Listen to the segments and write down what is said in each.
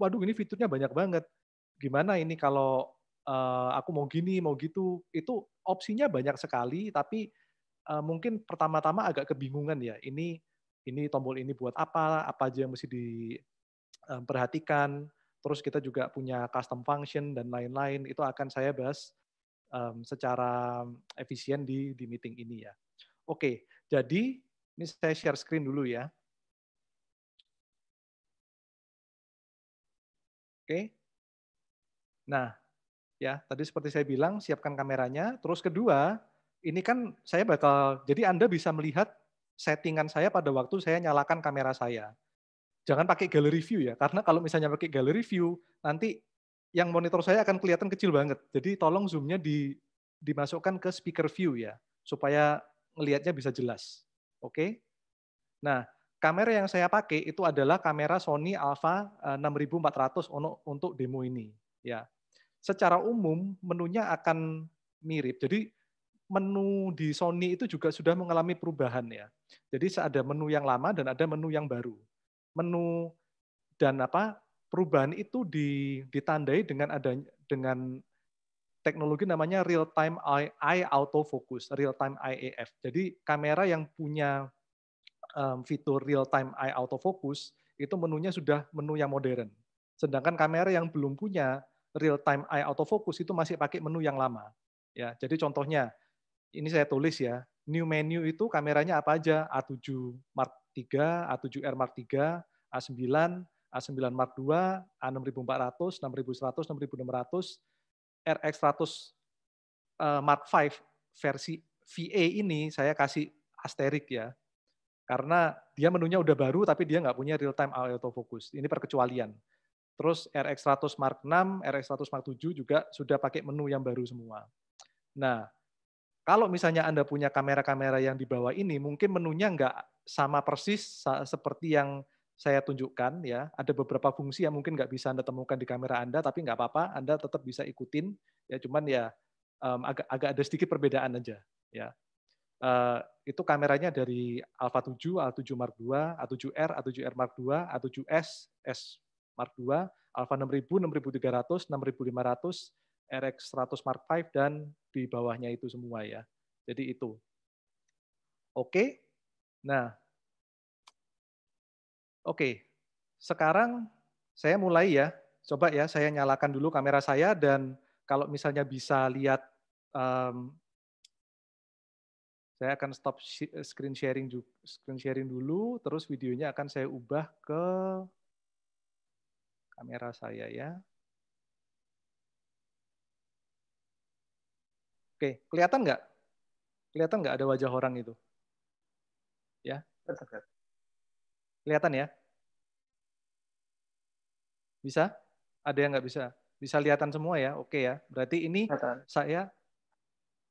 waduh ini fiturnya banyak banget. Gimana ini kalau uh, aku mau gini, mau gitu. Itu opsinya banyak sekali, tapi uh, mungkin pertama-tama agak kebingungan ya. Ini ini tombol ini buat apa, apa aja yang mesti diperhatikan. Eh, Terus kita juga punya custom function dan lain-lain. Itu akan saya bahas um, secara efisien di, di meeting ini ya. Oke, jadi ini saya share screen dulu ya. Oke. Nah, ya tadi seperti saya bilang siapkan kameranya. Terus kedua, ini kan saya bakal jadi Anda bisa melihat settingan saya pada waktu saya nyalakan kamera saya. Jangan pakai gallery view ya, karena kalau misalnya pakai gallery view nanti yang monitor saya akan kelihatan kecil banget. Jadi tolong zoomnya di dimasukkan ke speaker view ya, supaya melihatnya bisa jelas. Oke. Nah, kamera yang saya pakai itu adalah kamera Sony Alpha 6400 eh, untuk demo ini. Ya, secara umum menunya akan mirip. Jadi menu di Sony itu juga sudah mengalami perubahan ya. Jadi ada menu yang lama dan ada menu yang baru. Menu dan apa perubahan itu ditandai dengan ada dengan teknologi namanya real time eye autofocus, real time IAF. Jadi kamera yang punya um, fitur real time eye autofocus itu menunya sudah menu yang modern. Sedangkan kamera yang belum punya real time eye autofocus itu masih pakai menu yang lama. Ya, jadi contohnya ini saya tulis ya, new menu itu kameranya apa aja? A7 Mark 3, A7R Mark 3, A9, A9 Mark 2, A6400, 6100, 6600, RX100 Mark 5 versi VA ini saya kasih asterik ya. Karena dia menunya udah baru, tapi dia nggak punya real-time autofocus. Ini perkecualian. Terus RX100 Mark 6, RX100 Mark 7 juga sudah pakai menu yang baru semua. Nah, kalau misalnya Anda punya kamera-kamera yang di bawah ini, mungkin menunya nggak sama persis seperti yang saya tunjukkan ya. Ada beberapa fungsi yang mungkin nggak bisa Anda temukan di kamera Anda, tapi nggak apa-apa, Anda tetap bisa ikutin. Ya, cuman ya um, agak, agak ada sedikit perbedaan aja. Ya, Eh, itu kameranya dari Alpha 7, A7 Mark II, A7R, A7R Mark II, A7S, S Mark II, Alpha 6000, 6300, 6500, RX 100 Mark V, dan di bawahnya itu semua ya. Jadi itu. Oke, nah Oke, sekarang saya mulai ya. Coba ya, saya nyalakan dulu kamera saya dan kalau misalnya bisa lihat um, saya akan stop screen sharing screen sharing dulu, terus videonya akan saya ubah ke kamera saya ya. Oke, kelihatan nggak? Kelihatan nggak ada wajah orang itu? Ya? Kelihatan ya? Bisa? Ada yang nggak bisa? Bisa kelihatan semua ya? Oke ya. Berarti ini saya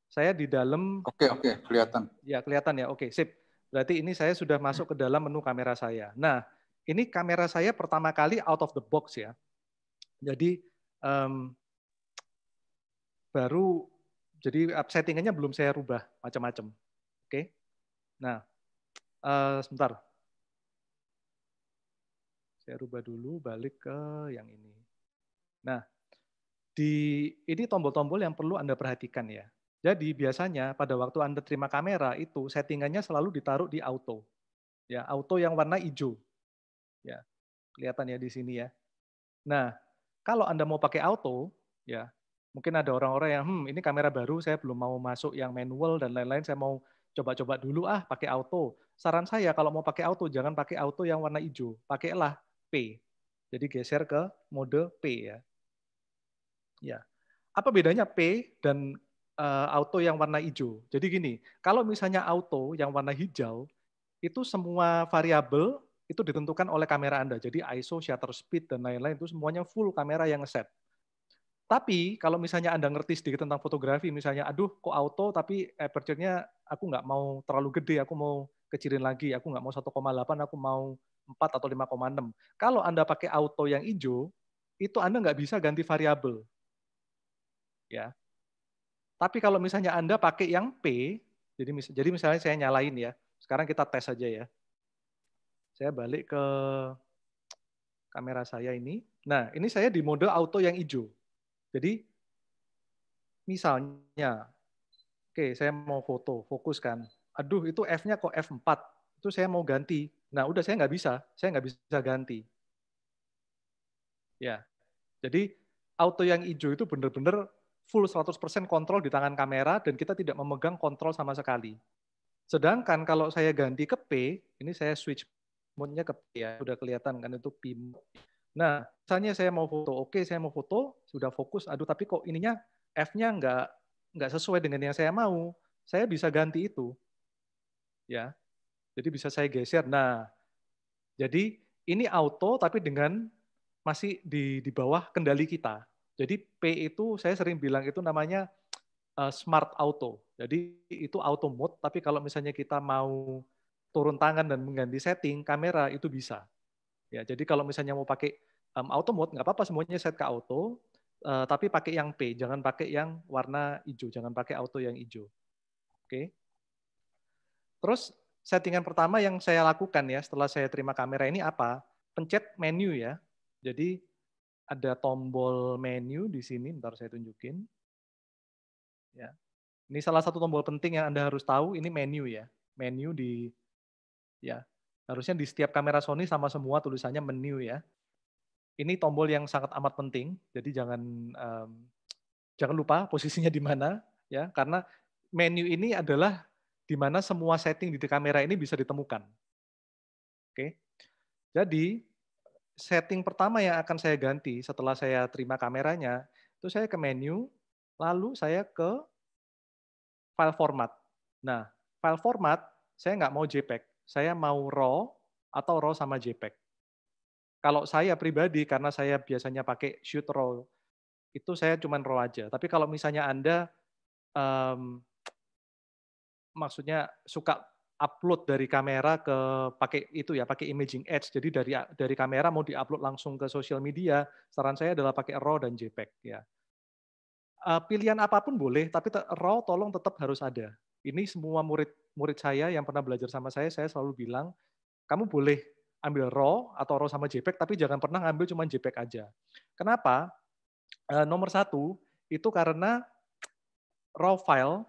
saya di dalam. Oke, okay, oke, okay, kelihatan. Ya, kelihatan ya. Oke, okay, sip. Berarti ini saya sudah masuk ke dalam menu kamera saya. Nah, ini kamera saya pertama kali out of the box ya. Jadi um, baru jadi settingannya belum saya rubah macam-macam. Oke. Okay? Nah, uh, sebentar. Saya rubah dulu balik ke yang ini. Nah, di ini tombol-tombol yang perlu Anda perhatikan ya. Jadi biasanya pada waktu Anda terima kamera itu settingannya selalu ditaruh di auto. Ya, auto yang warna hijau. Ya. Kelihatan ya di sini ya. Nah, kalau Anda mau pakai auto, ya, mungkin ada orang-orang yang hmm ini kamera baru saya belum mau masuk yang manual dan lain-lain saya mau coba-coba dulu ah pakai auto saran saya kalau mau pakai auto jangan pakai auto yang warna hijau pakailah P jadi geser ke mode P ya ya apa bedanya P dan Eh, auto yang warna hijau. Jadi gini, kalau misalnya auto yang warna hijau, itu semua variabel itu ditentukan oleh kamera Anda. Jadi ISO, shutter speed, dan lain-lain itu semuanya full kamera yang set. Tapi kalau misalnya Anda ngerti sedikit tentang fotografi, misalnya, aduh kok auto tapi aperture-nya aku nggak mau terlalu gede, aku mau kecilin lagi, aku nggak mau 1,8, aku mau 4 atau 5,6. Kalau Anda pakai auto yang hijau, itu Anda nggak bisa ganti variabel. Ya, tapi kalau misalnya Anda pakai yang P, jadi, mis jadi misalnya saya nyalain ya. Sekarang kita tes aja ya. Saya balik ke kamera saya ini. Nah, ini saya di mode auto yang hijau. Jadi misalnya, oke saya mau foto, fokuskan. Aduh itu F-nya kok F4, itu saya mau ganti. Nah udah saya nggak bisa, saya nggak bisa ganti. Ya, jadi auto yang hijau itu benar-benar full 100% kontrol di tangan kamera dan kita tidak memegang kontrol sama sekali. Sedangkan kalau saya ganti ke P, ini saya switch mode-nya ke P ya, sudah kelihatan kan itu P Nah, misalnya saya mau foto, oke saya mau foto, sudah fokus, aduh tapi kok ininya F-nya nggak nggak sesuai dengan yang saya mau, saya bisa ganti itu. Ya. Jadi bisa saya geser. Nah, jadi ini auto tapi dengan masih di di bawah kendali kita. Jadi P itu saya sering bilang itu namanya uh, smart auto. Jadi itu auto mode, tapi kalau misalnya kita mau turun tangan dan mengganti setting kamera itu bisa. Ya, jadi kalau misalnya mau pakai um, auto mode nggak apa-apa semuanya set ke auto, uh, tapi pakai yang P, jangan pakai yang warna hijau, jangan pakai auto yang hijau. Oke. Okay. Terus settingan pertama yang saya lakukan ya setelah saya terima kamera ini apa? Pencet menu ya. Jadi ada tombol menu di sini, ntar saya tunjukin. Ya. Ini salah satu tombol penting yang Anda harus tahu, ini menu ya. Menu di ya, harusnya di setiap kamera Sony sama semua tulisannya menu ya. Ini tombol yang sangat amat penting, jadi jangan um, jangan lupa posisinya di mana ya, karena menu ini adalah di mana semua setting di kamera ini bisa ditemukan. Oke. Jadi setting pertama yang akan saya ganti setelah saya terima kameranya, itu saya ke menu, lalu saya ke file format. Nah, file format saya nggak mau JPEG, saya mau RAW atau RAW sama JPEG. Kalau saya pribadi, karena saya biasanya pakai shoot RAW, itu saya cuma RAW aja. Tapi kalau misalnya Anda um, maksudnya suka upload dari kamera ke pakai itu ya pakai imaging edge jadi dari dari kamera mau diupload langsung ke sosial media saran saya adalah pakai raw dan jpeg ya eh, pilihan apapun boleh tapi raw tolong tetap harus ada ini semua murid murid saya yang pernah belajar sama saya saya selalu bilang kamu boleh ambil raw atau raw sama jpeg tapi jangan pernah ambil cuma jpeg aja kenapa eh, nomor satu itu karena raw file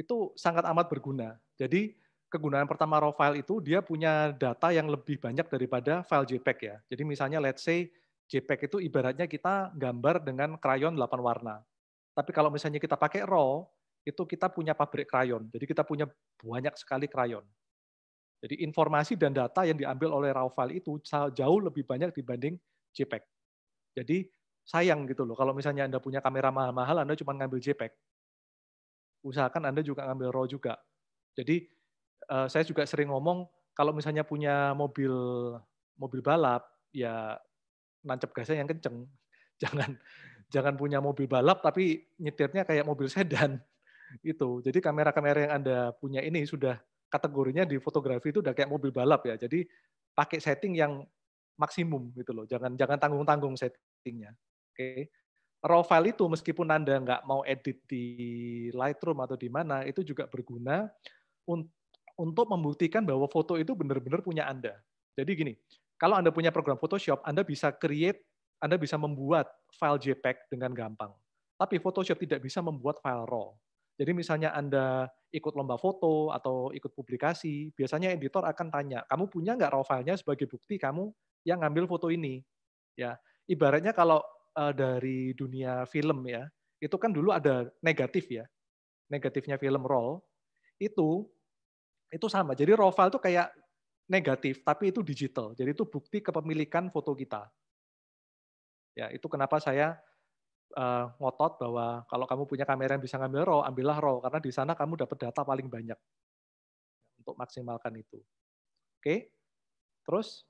itu sangat amat berguna jadi kegunaan pertama raw file itu dia punya data yang lebih banyak daripada file JPEG ya. Jadi misalnya let's say JPEG itu ibaratnya kita gambar dengan krayon 8 warna. Tapi kalau misalnya kita pakai raw, itu kita punya pabrik krayon. Jadi kita punya banyak sekali krayon. Jadi informasi dan data yang diambil oleh raw file itu jauh lebih banyak dibanding JPEG. Jadi sayang gitu loh, kalau misalnya Anda punya kamera mahal-mahal, Anda cuma ngambil JPEG. Usahakan Anda juga ngambil RAW juga. Jadi uh, saya juga sering ngomong kalau misalnya punya mobil mobil balap ya nancep gasnya yang kenceng. Jangan jangan punya mobil balap tapi nyetirnya kayak mobil sedan itu. Jadi kamera-kamera yang Anda punya ini sudah kategorinya di fotografi itu udah kayak mobil balap ya. Jadi pakai setting yang maksimum gitu loh. Jangan jangan tanggung-tanggung settingnya. Oke. Okay raw file itu meskipun Anda nggak mau edit di Lightroom atau di mana, itu juga berguna untuk membuktikan bahwa foto itu benar-benar punya Anda. Jadi gini, kalau Anda punya program Photoshop, Anda bisa create, Anda bisa membuat file JPEG dengan gampang. Tapi Photoshop tidak bisa membuat file RAW. Jadi misalnya Anda ikut lomba foto atau ikut publikasi, biasanya editor akan tanya, kamu punya nggak raw filenya sebagai bukti kamu yang ngambil foto ini? Ya, ibaratnya kalau eh, dari dunia film ya, itu kan dulu ada negatif ya, negatifnya film RAW, itu itu sama. Jadi raw file itu kayak negatif, tapi itu digital. Jadi itu bukti kepemilikan foto kita. Ya, itu kenapa saya uh, ngotot bahwa kalau kamu punya kamera yang bisa ngambil raw, ambillah raw karena di sana kamu dapat data paling banyak untuk maksimalkan itu. Oke, terus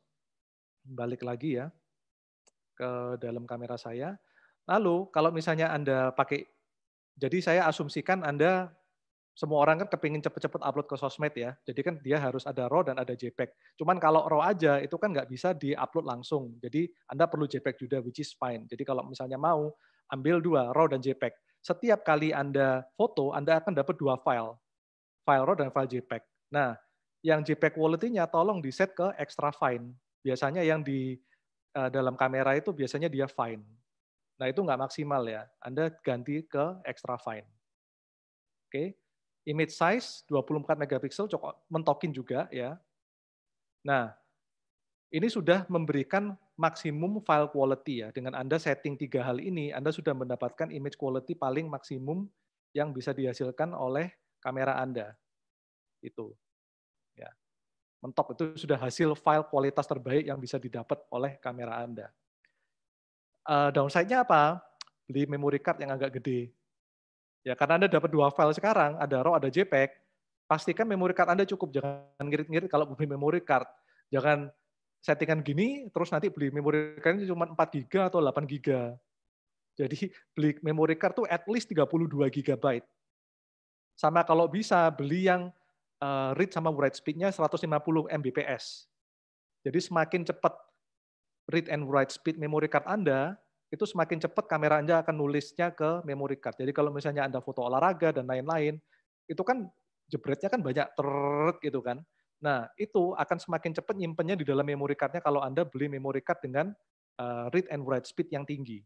balik lagi ya ke dalam kamera saya. Lalu kalau misalnya anda pakai, jadi saya asumsikan anda semua orang kan kepingin cepet-cepet upload ke sosmed ya. Jadi kan dia harus ada RAW dan ada JPEG. Cuman kalau RAW aja itu kan nggak bisa diupload langsung. Jadi Anda perlu JPEG juga, which is fine. Jadi kalau misalnya mau, ambil dua, RAW dan JPEG. Setiap kali Anda foto, Anda akan dapat dua file. File RAW dan file JPEG. Nah, yang JPEG quality-nya tolong di-set ke extra fine. Biasanya yang di eh, dalam kamera itu biasanya dia fine. Nah, itu nggak maksimal ya. Anda ganti ke extra fine. Oke. Okay? image size 24 megapiksel cukup mentokin juga ya. Nah, ini sudah memberikan maksimum file quality ya. Dengan Anda setting tiga hal ini, Anda sudah mendapatkan image quality paling maksimum yang bisa dihasilkan oleh kamera Anda. Itu. Ya. mentok itu sudah hasil file kualitas terbaik yang bisa didapat oleh kamera Anda. Uh, downside-nya apa? Beli memory card yang agak gede. Ya, karena Anda dapat dua file sekarang, ada RAW, ada JPEG, pastikan memory card Anda cukup, jangan ngirit-ngirit kalau beli memory card. Jangan settingan gini, terus nanti beli memory card cuma 4 GB atau 8 GB. Jadi beli memory card tuh at least 32 GB. Sama kalau bisa beli yang eh, read sama write speed-nya 150 Mbps. Jadi semakin cepat read and write speed memory card Anda, itu semakin cepat kamera Anda akan nulisnya ke memory card. Jadi kalau misalnya Anda foto olahraga dan lain-lain, itu kan jebretnya kan banyak terut gitu kan. Nah, itu akan semakin cepat nyimpennya di dalam memory cardnya kalau Anda beli memory card dengan uh, read and write speed yang tinggi.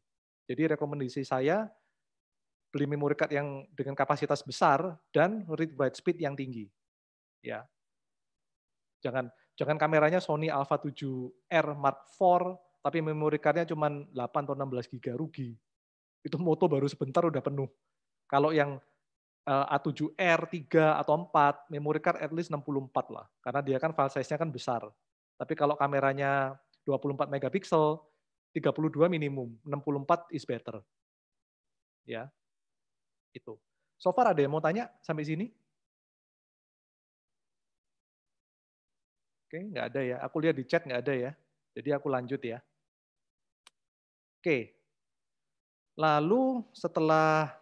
Jadi rekomendasi saya beli memory card yang dengan kapasitas besar dan read write speed yang tinggi. Ya. Jangan jangan kameranya Sony Alpha 7R Mark IV tapi memori cardnya cuma 8 atau 16 giga rugi. Itu moto baru sebentar udah penuh. Kalau yang eh, A7R 3 atau 4, memory card at least 64 lah. Karena dia kan file size-nya kan besar. Tapi kalau kameranya 24 megapiksel, 32 minimum, 64 is better. Ya. Itu. So far ada yang mau tanya sampai sini? Oke, okay, nggak ada ya. Aku lihat di chat nggak ada ya. Jadi aku lanjut ya. Oke. Lalu setelah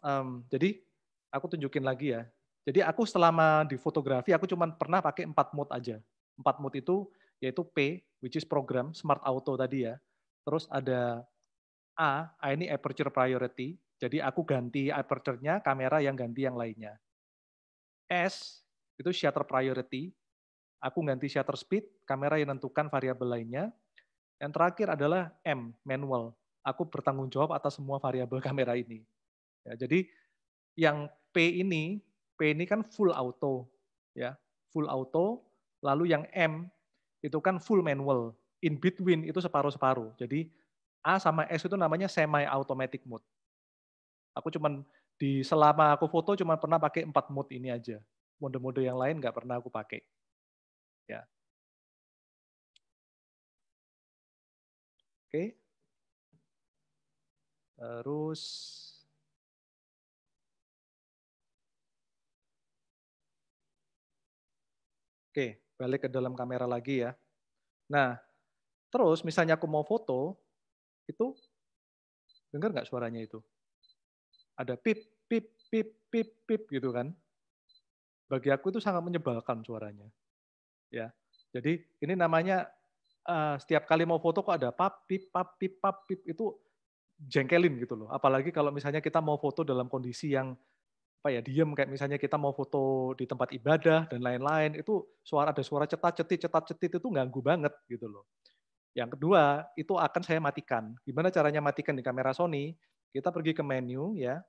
um, jadi aku tunjukin lagi ya. Jadi aku selama di fotografi aku cuma pernah pakai empat mode aja. Empat mode itu yaitu P, which is program smart auto tadi ya. Terus ada A, A ini aperture priority. Jadi aku ganti aperture-nya, kamera yang ganti yang lainnya. S itu shutter priority. Aku ganti shutter speed, kamera yang menentukan variabel lainnya. Yang terakhir adalah M, manual. Aku bertanggung jawab atas semua variabel kamera ini. Ya, jadi yang P ini, P ini kan full auto, ya, full auto. Lalu yang M itu kan full manual. In between itu separuh-separuh. Jadi A sama S itu namanya semi automatic mode. Aku cuman di selama aku foto cuma pernah pakai empat mode ini aja. Mode-mode yang lain nggak pernah aku pakai. Ya. Oke. Terus Oke, balik ke dalam kamera lagi ya. Nah, terus misalnya aku mau foto, itu dengar nggak suaranya itu? Ada pip, pip, pip, pip, pip gitu kan. Bagi aku itu sangat menyebalkan suaranya. Ya, Jadi ini namanya Eh, setiap kali mau foto kok ada papip, papip, papip itu jengkelin gitu loh. Apalagi kalau misalnya kita mau foto dalam kondisi yang apa ya diem kayak misalnya kita mau foto di tempat ibadah dan lain-lain itu suara ada suara cetak cetit cetak cetit itu ganggu banget gitu loh. Yang kedua itu akan saya matikan. Gimana caranya matikan di kamera Sony? Kita pergi ke menu ya,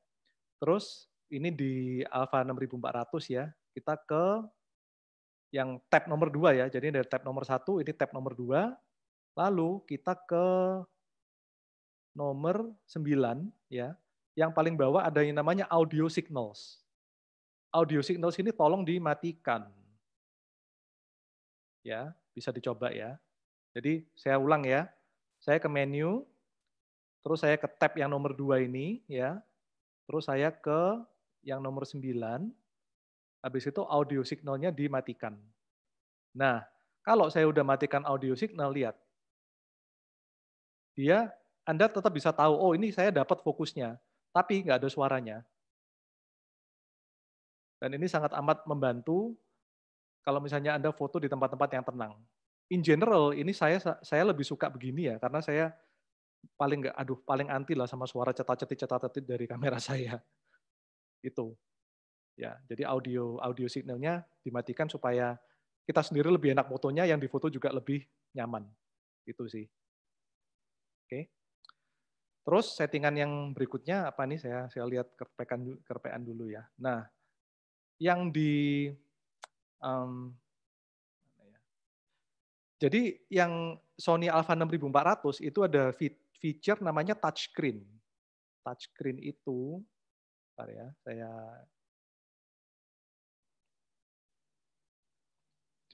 terus ini di Alpha 6400 ya, kita ke yang tab nomor dua ya. Jadi dari tab nomor satu ini tab nomor dua. Lalu kita ke nomor sembilan ya. Yang paling bawah ada yang namanya audio signals. Audio signals ini tolong dimatikan. Ya, bisa dicoba ya. Jadi saya ulang ya. Saya ke menu, terus saya ke tab yang nomor dua ini ya. Terus saya ke yang nomor 9, habis itu audio signalnya dimatikan. Nah, kalau saya udah matikan audio signal, lihat. Dia, Anda tetap bisa tahu, oh ini saya dapat fokusnya, tapi nggak ada suaranya. Dan ini sangat amat membantu kalau misalnya Anda foto di tempat-tempat yang tenang. In general, ini saya saya lebih suka begini ya, karena saya paling nggak, aduh, paling anti lah sama suara cetak-cetik cetak-cetik dari kamera saya. Itu. Ya, jadi audio audio signalnya dimatikan supaya kita sendiri lebih enak fotonya, yang difoto juga lebih nyaman. Itu sih. Oke. Terus settingan yang berikutnya apa nih? Saya saya lihat kerpekan kerpean dulu ya. Nah, yang di um, jadi yang Sony Alpha 6400 itu ada feature namanya touchscreen. Touchscreen itu, ya, saya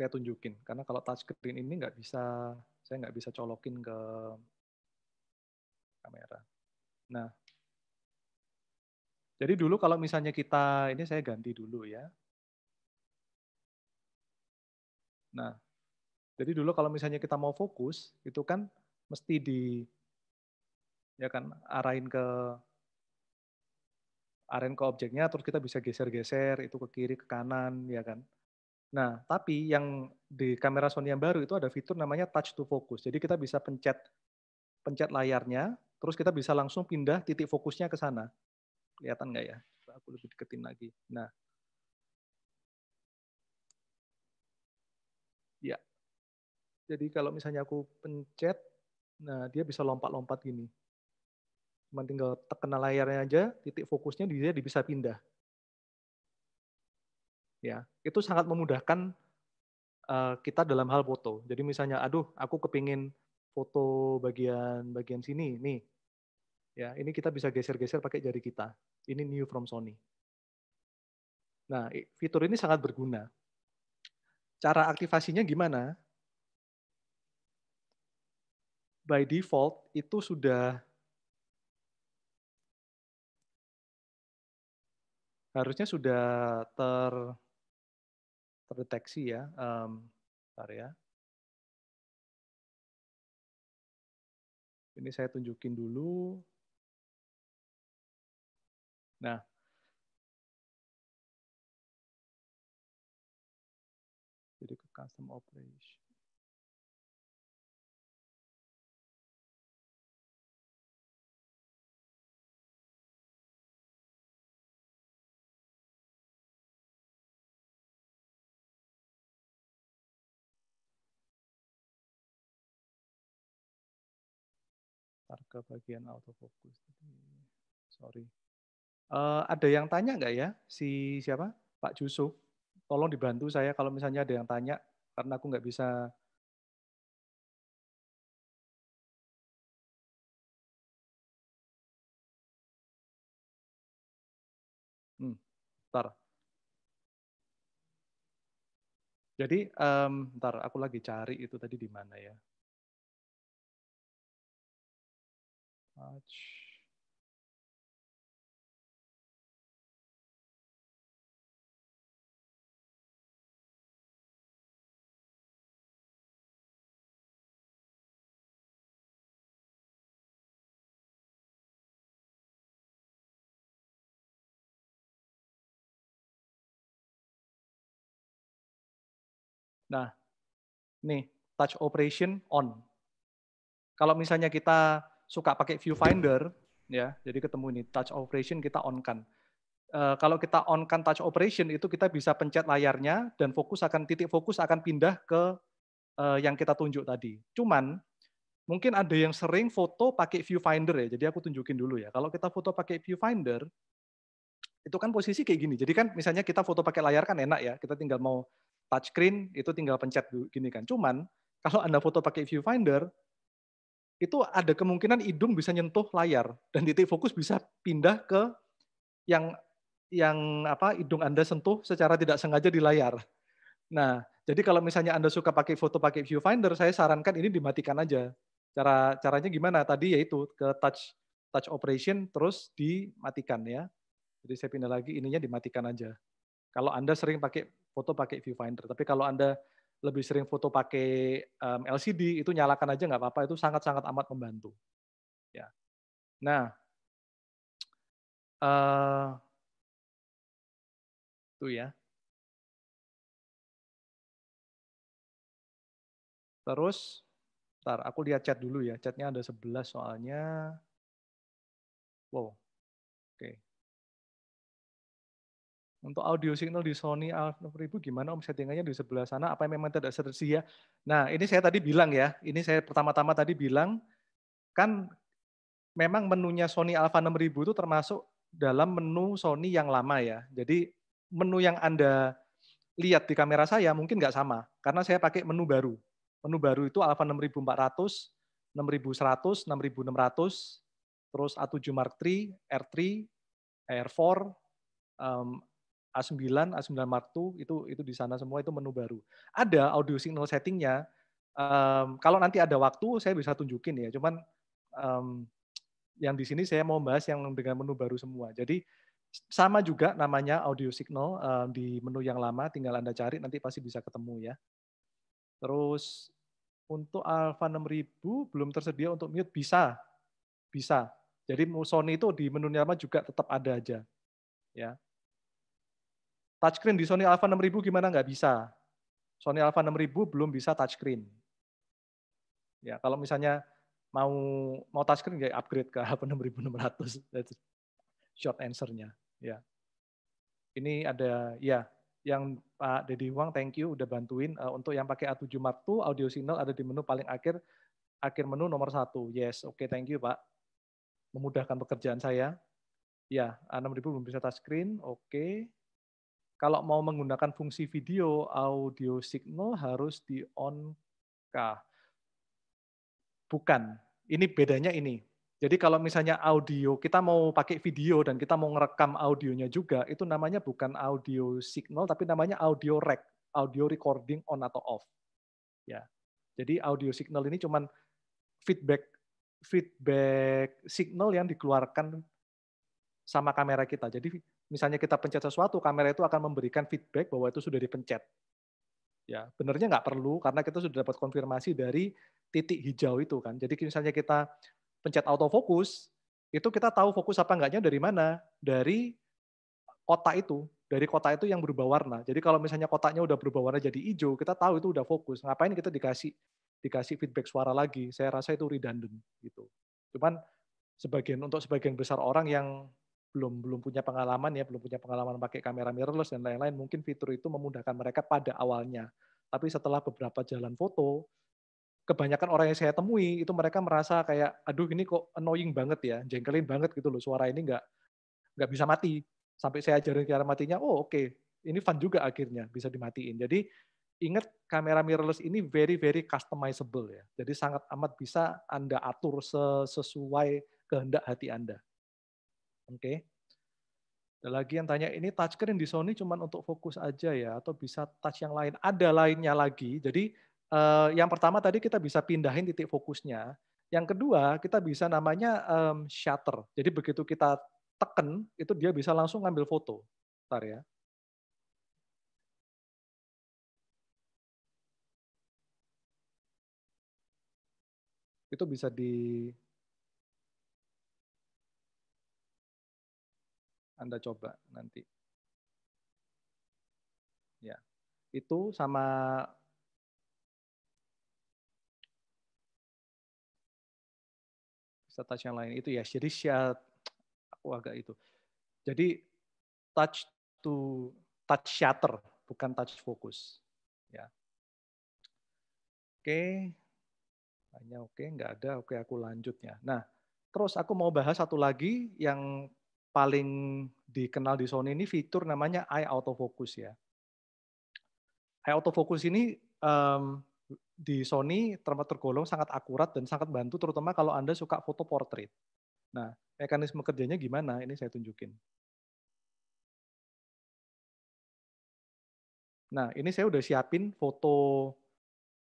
saya tunjukin karena kalau touch screen ini nggak bisa saya nggak bisa colokin ke kamera. Nah, jadi dulu kalau misalnya kita ini saya ganti dulu ya. Nah, jadi dulu kalau misalnya kita mau fokus itu kan mesti di ya kan arahin ke arahin ke objeknya terus kita bisa geser-geser itu ke kiri ke kanan ya kan Nah, tapi yang di kamera Sony yang baru itu ada fitur namanya touch to focus. Jadi kita bisa pencet pencet layarnya, terus kita bisa langsung pindah titik fokusnya ke sana. Kelihatan nggak ya? Coba aku lebih deketin lagi. Nah, ya. Jadi kalau misalnya aku pencet, nah dia bisa lompat-lompat gini. Cuma tinggal tekan layarnya aja, titik fokusnya dia bisa pindah ya itu sangat memudahkan uh, kita dalam hal foto. Jadi misalnya, aduh, aku kepingin foto bagian bagian sini, nih, ya ini kita bisa geser-geser pakai jari kita. Ini new from Sony. Nah, fitur ini sangat berguna. Cara aktivasinya gimana? By default itu sudah harusnya sudah ter terdeteksi ya. Um, bentar ya. Ini saya tunjukin dulu. Nah, jadi ke custom operation. ke bagian autofocus. Sorry. Uh, ada yang tanya nggak ya si siapa Pak Jusuf? Tolong dibantu saya kalau misalnya ada yang tanya karena aku nggak bisa Hmm, ntar. Jadi, um, ntar aku lagi cari itu tadi di mana ya. Nah, nih touch operation on. Kalau misalnya kita suka pakai viewfinder ya jadi ketemu ini touch operation kita on kan uh, eh, kalau kita on kan touch operation itu kita bisa pencet layarnya dan fokus akan titik fokus akan pindah ke uh, yang kita tunjuk tadi cuman mungkin ada yang sering foto pakai viewfinder ya jadi aku tunjukin dulu ya kalau kita foto pakai viewfinder itu kan posisi kayak gini jadi kan misalnya kita foto pakai layar kan enak ya kita tinggal mau touch screen itu tinggal pencet gini kan cuman kalau anda foto pakai viewfinder itu ada kemungkinan hidung bisa nyentuh layar dan titik fokus bisa pindah ke yang yang apa hidung Anda sentuh secara tidak sengaja di layar. Nah, jadi kalau misalnya Anda suka pakai foto pakai viewfinder, saya sarankan ini dimatikan aja. Cara caranya gimana? Tadi yaitu ke touch touch operation terus dimatikan ya. Jadi saya pindah lagi ininya dimatikan aja. Kalau Anda sering pakai foto pakai viewfinder, tapi kalau Anda lebih sering foto pakai um, mmm, LCD itu nyalakan aja nggak apa-apa itu sangat-sangat amat membantu ya nah uh, ya terus ntar aku lihat chat dulu ya chatnya ada 11 soalnya wow Untuk audio signal di Sony A6000 gimana Om settingannya di sebelah sana? Apa memang tidak tersedia? Nah, ini saya tadi bilang ya, ini saya pertama-tama tadi bilang kan memang menunya Sony Alpha 6000 itu termasuk dalam menu Sony yang lama ya. Jadi menu yang Anda lihat di kamera saya mungkin nggak sama karena saya pakai menu baru. Menu baru itu Alpha 6400, 6100, 6600, terus A7 Mark III, R3, R4, A9, A9 Mark II itu itu di sana semua itu menu baru. Ada audio signal settingnya. Um, kalau nanti ada waktu saya bisa tunjukin ya. Cuman um, yang di sini saya mau bahas yang dengan menu baru semua. Jadi sama juga namanya audio signal um, di menu yang lama. Tinggal anda cari nanti pasti bisa ketemu ya. Terus untuk Alpha 6000 belum tersedia untuk mute bisa, bisa. Jadi Sony itu di menu yang lama juga tetap ada aja. Ya, touchscreen di Sony Alpha 6000 gimana nggak bisa. Sony Alpha 6000 belum bisa touchscreen. Ya, kalau misalnya mau mau touchscreen ya upgrade ke Alpha 6600. That's short answer-nya, ya. Ini ada ya yang Pak Dedi Wang thank you udah bantuin uh, untuk yang pakai A7 Mark II audio signal ada di menu paling akhir akhir menu nomor satu. Yes, oke okay, thank you Pak. Memudahkan pekerjaan saya. Ya, 6000 belum bisa touchscreen. Oke. Okay. Kalau mau menggunakan fungsi video, audio signal harus di on K. Bukan. Ini bedanya ini. Jadi kalau misalnya audio, kita mau pakai video dan kita mau ngerekam audionya juga, itu namanya bukan audio signal, tapi namanya audio rec, audio recording on atau off. Ya. Jadi audio signal ini cuman feedback feedback signal yang dikeluarkan sama kamera kita. Jadi misalnya kita pencet sesuatu, kamera itu akan memberikan feedback bahwa itu sudah dipencet. Ya, benernya nggak perlu karena kita sudah dapat konfirmasi dari titik hijau itu kan. Jadi misalnya kita pencet autofocus, itu kita tahu fokus apa enggaknya dari mana? Dari kotak itu, dari kotak itu yang berubah warna. Jadi kalau misalnya kotaknya udah berubah warna jadi hijau, kita tahu itu udah fokus. Ngapain kita dikasih dikasih feedback suara lagi? Saya rasa itu redundant gitu. Cuman sebagian untuk sebagian besar orang yang belum belum punya pengalaman ya, belum punya pengalaman pakai kamera mirrorless dan lain-lain, mungkin fitur itu memudahkan mereka pada awalnya. Tapi setelah beberapa jalan foto, kebanyakan orang yang saya temui itu mereka merasa kayak, aduh ini kok annoying banget ya, jengkelin banget gitu loh, suara ini nggak nggak bisa mati. Sampai saya ajarin cara matinya, oh oke, okay. ini fun juga akhirnya bisa dimatiin. Jadi ingat kamera mirrorless ini very very customizable ya. Jadi sangat amat bisa Anda atur sesuai kehendak hati Anda. Oke. Okay. Ada lagi yang tanya, ini touchscreen di Sony cuma untuk fokus aja ya, atau bisa touch yang lain? Ada lainnya lagi. Jadi eh, yang pertama tadi kita bisa pindahin titik fokusnya. Yang kedua, kita bisa namanya um, shutter. Jadi begitu kita tekan, itu dia bisa langsung ngambil foto. Ntar ya. Itu bisa di Anda coba nanti. Ya. Itu sama touch yang lain itu ya Syirisya aku agak itu. Jadi touch to touch shutter bukan touch focus ya. Oke. Okay. Hanya oke, okay, nggak ada. Oke, okay, aku lanjutnya. Nah, terus aku mau bahas satu lagi yang paling dikenal di Sony ini fitur namanya eye autofocus ya. Eye autofocus ini um, di Sony termasuk tergolong sangat akurat dan sangat bantu terutama kalau Anda suka foto portrait. Nah, mekanisme kerjanya gimana? Ini saya tunjukin. Nah, ini saya udah siapin foto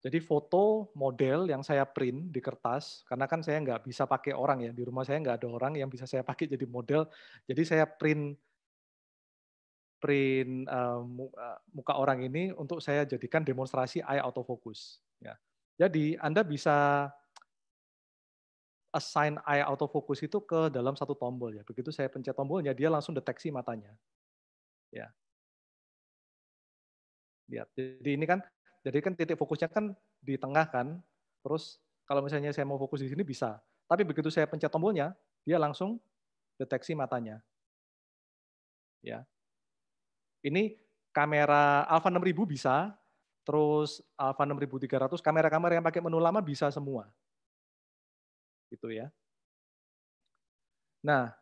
jadi foto model yang saya print di kertas, karena kan saya nggak bisa pakai orang ya, di rumah saya nggak ada orang yang bisa saya pakai jadi model. Jadi saya print print uh, muka orang ini untuk saya jadikan demonstrasi eye autofocus. Ya. Jadi Anda bisa assign eye autofocus itu ke dalam satu tombol ya. Begitu saya pencet tombolnya, dia langsung deteksi matanya. Ya. Lihat, jadi ini kan jadi kan titik fokusnya kan di tengah kan. Terus kalau misalnya saya mau fokus di sini bisa. Tapi begitu saya pencet tombolnya, dia langsung deteksi matanya. Ya. Ini kamera Alpha 6000 bisa, terus Alpha 6300, kamera-kamera yang pakai menu lama bisa semua. Gitu ya. Nah,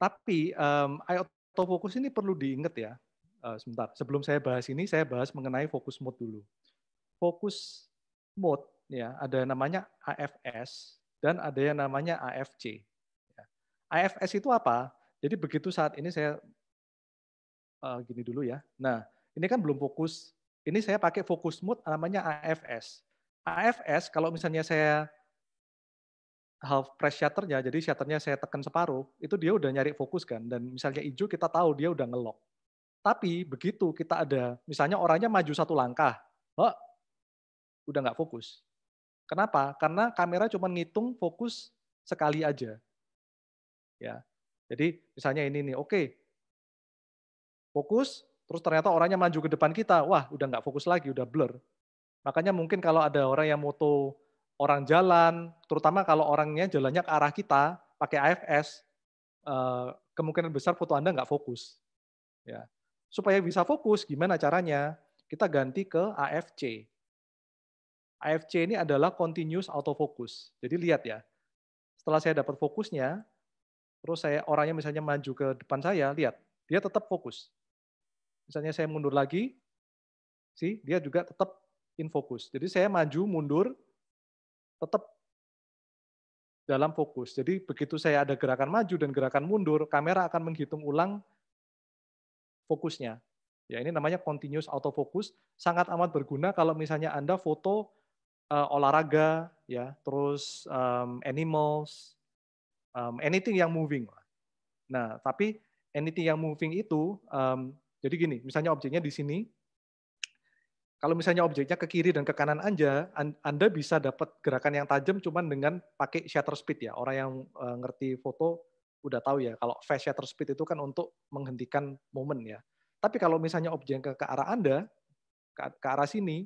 tapi um, autofocus ini perlu diingat ya. Eh, sebentar. Sebelum saya bahas ini, saya bahas mengenai fokus mode dulu. Fokus mode ya ada namanya AFS dan ada yang namanya AFC. AFS ya. itu apa? Jadi begitu saat ini saya uh, gini dulu ya. Nah ini kan belum fokus. Ini saya pakai fokus mode namanya AFS. AFS kalau misalnya saya half press shutternya, jadi shutternya saya tekan separuh, itu dia udah nyari fokus kan. Dan misalnya hijau kita tahu dia udah ngelock. Tapi begitu kita ada, misalnya orangnya maju satu langkah, oh, udah nggak fokus. Kenapa? Karena kamera cuma ngitung fokus sekali aja. Ya, jadi misalnya ini nih, oke, okay. fokus, terus ternyata orangnya maju ke depan kita, wah udah nggak fokus lagi, udah blur. Makanya mungkin kalau ada orang yang moto orang jalan, terutama kalau orangnya jalannya ke arah kita, pakai AFS, eh, kemungkinan besar foto Anda nggak fokus. Ya, supaya bisa fokus gimana caranya? Kita ganti ke AFC. AFC ini adalah continuous autofocus. Jadi lihat ya. Setelah saya dapat fokusnya, terus saya orangnya misalnya maju ke depan saya, lihat, dia tetap fokus. Misalnya saya mundur lagi, sih, dia juga tetap in fokus. Jadi saya maju mundur tetap dalam fokus. Jadi begitu saya ada gerakan maju dan gerakan mundur, kamera akan menghitung ulang fokusnya. Ya, ini namanya continuous autofocus, sangat amat berguna kalau misalnya Anda foto uh, olahraga ya, terus um, animals, um, anything yang moving. Nah, tapi anything yang moving itu um, jadi gini, misalnya objeknya di sini. Kalau misalnya objeknya ke kiri dan ke kanan aja, Anda bisa dapat gerakan yang tajam cuman dengan pakai shutter speed ya. Orang yang uh, ngerti foto udah tahu ya kalau fast shutter speed itu kan untuk menghentikan momen ya. Tapi kalau misalnya objek ke, ke arah Anda, ke, ke arah sini,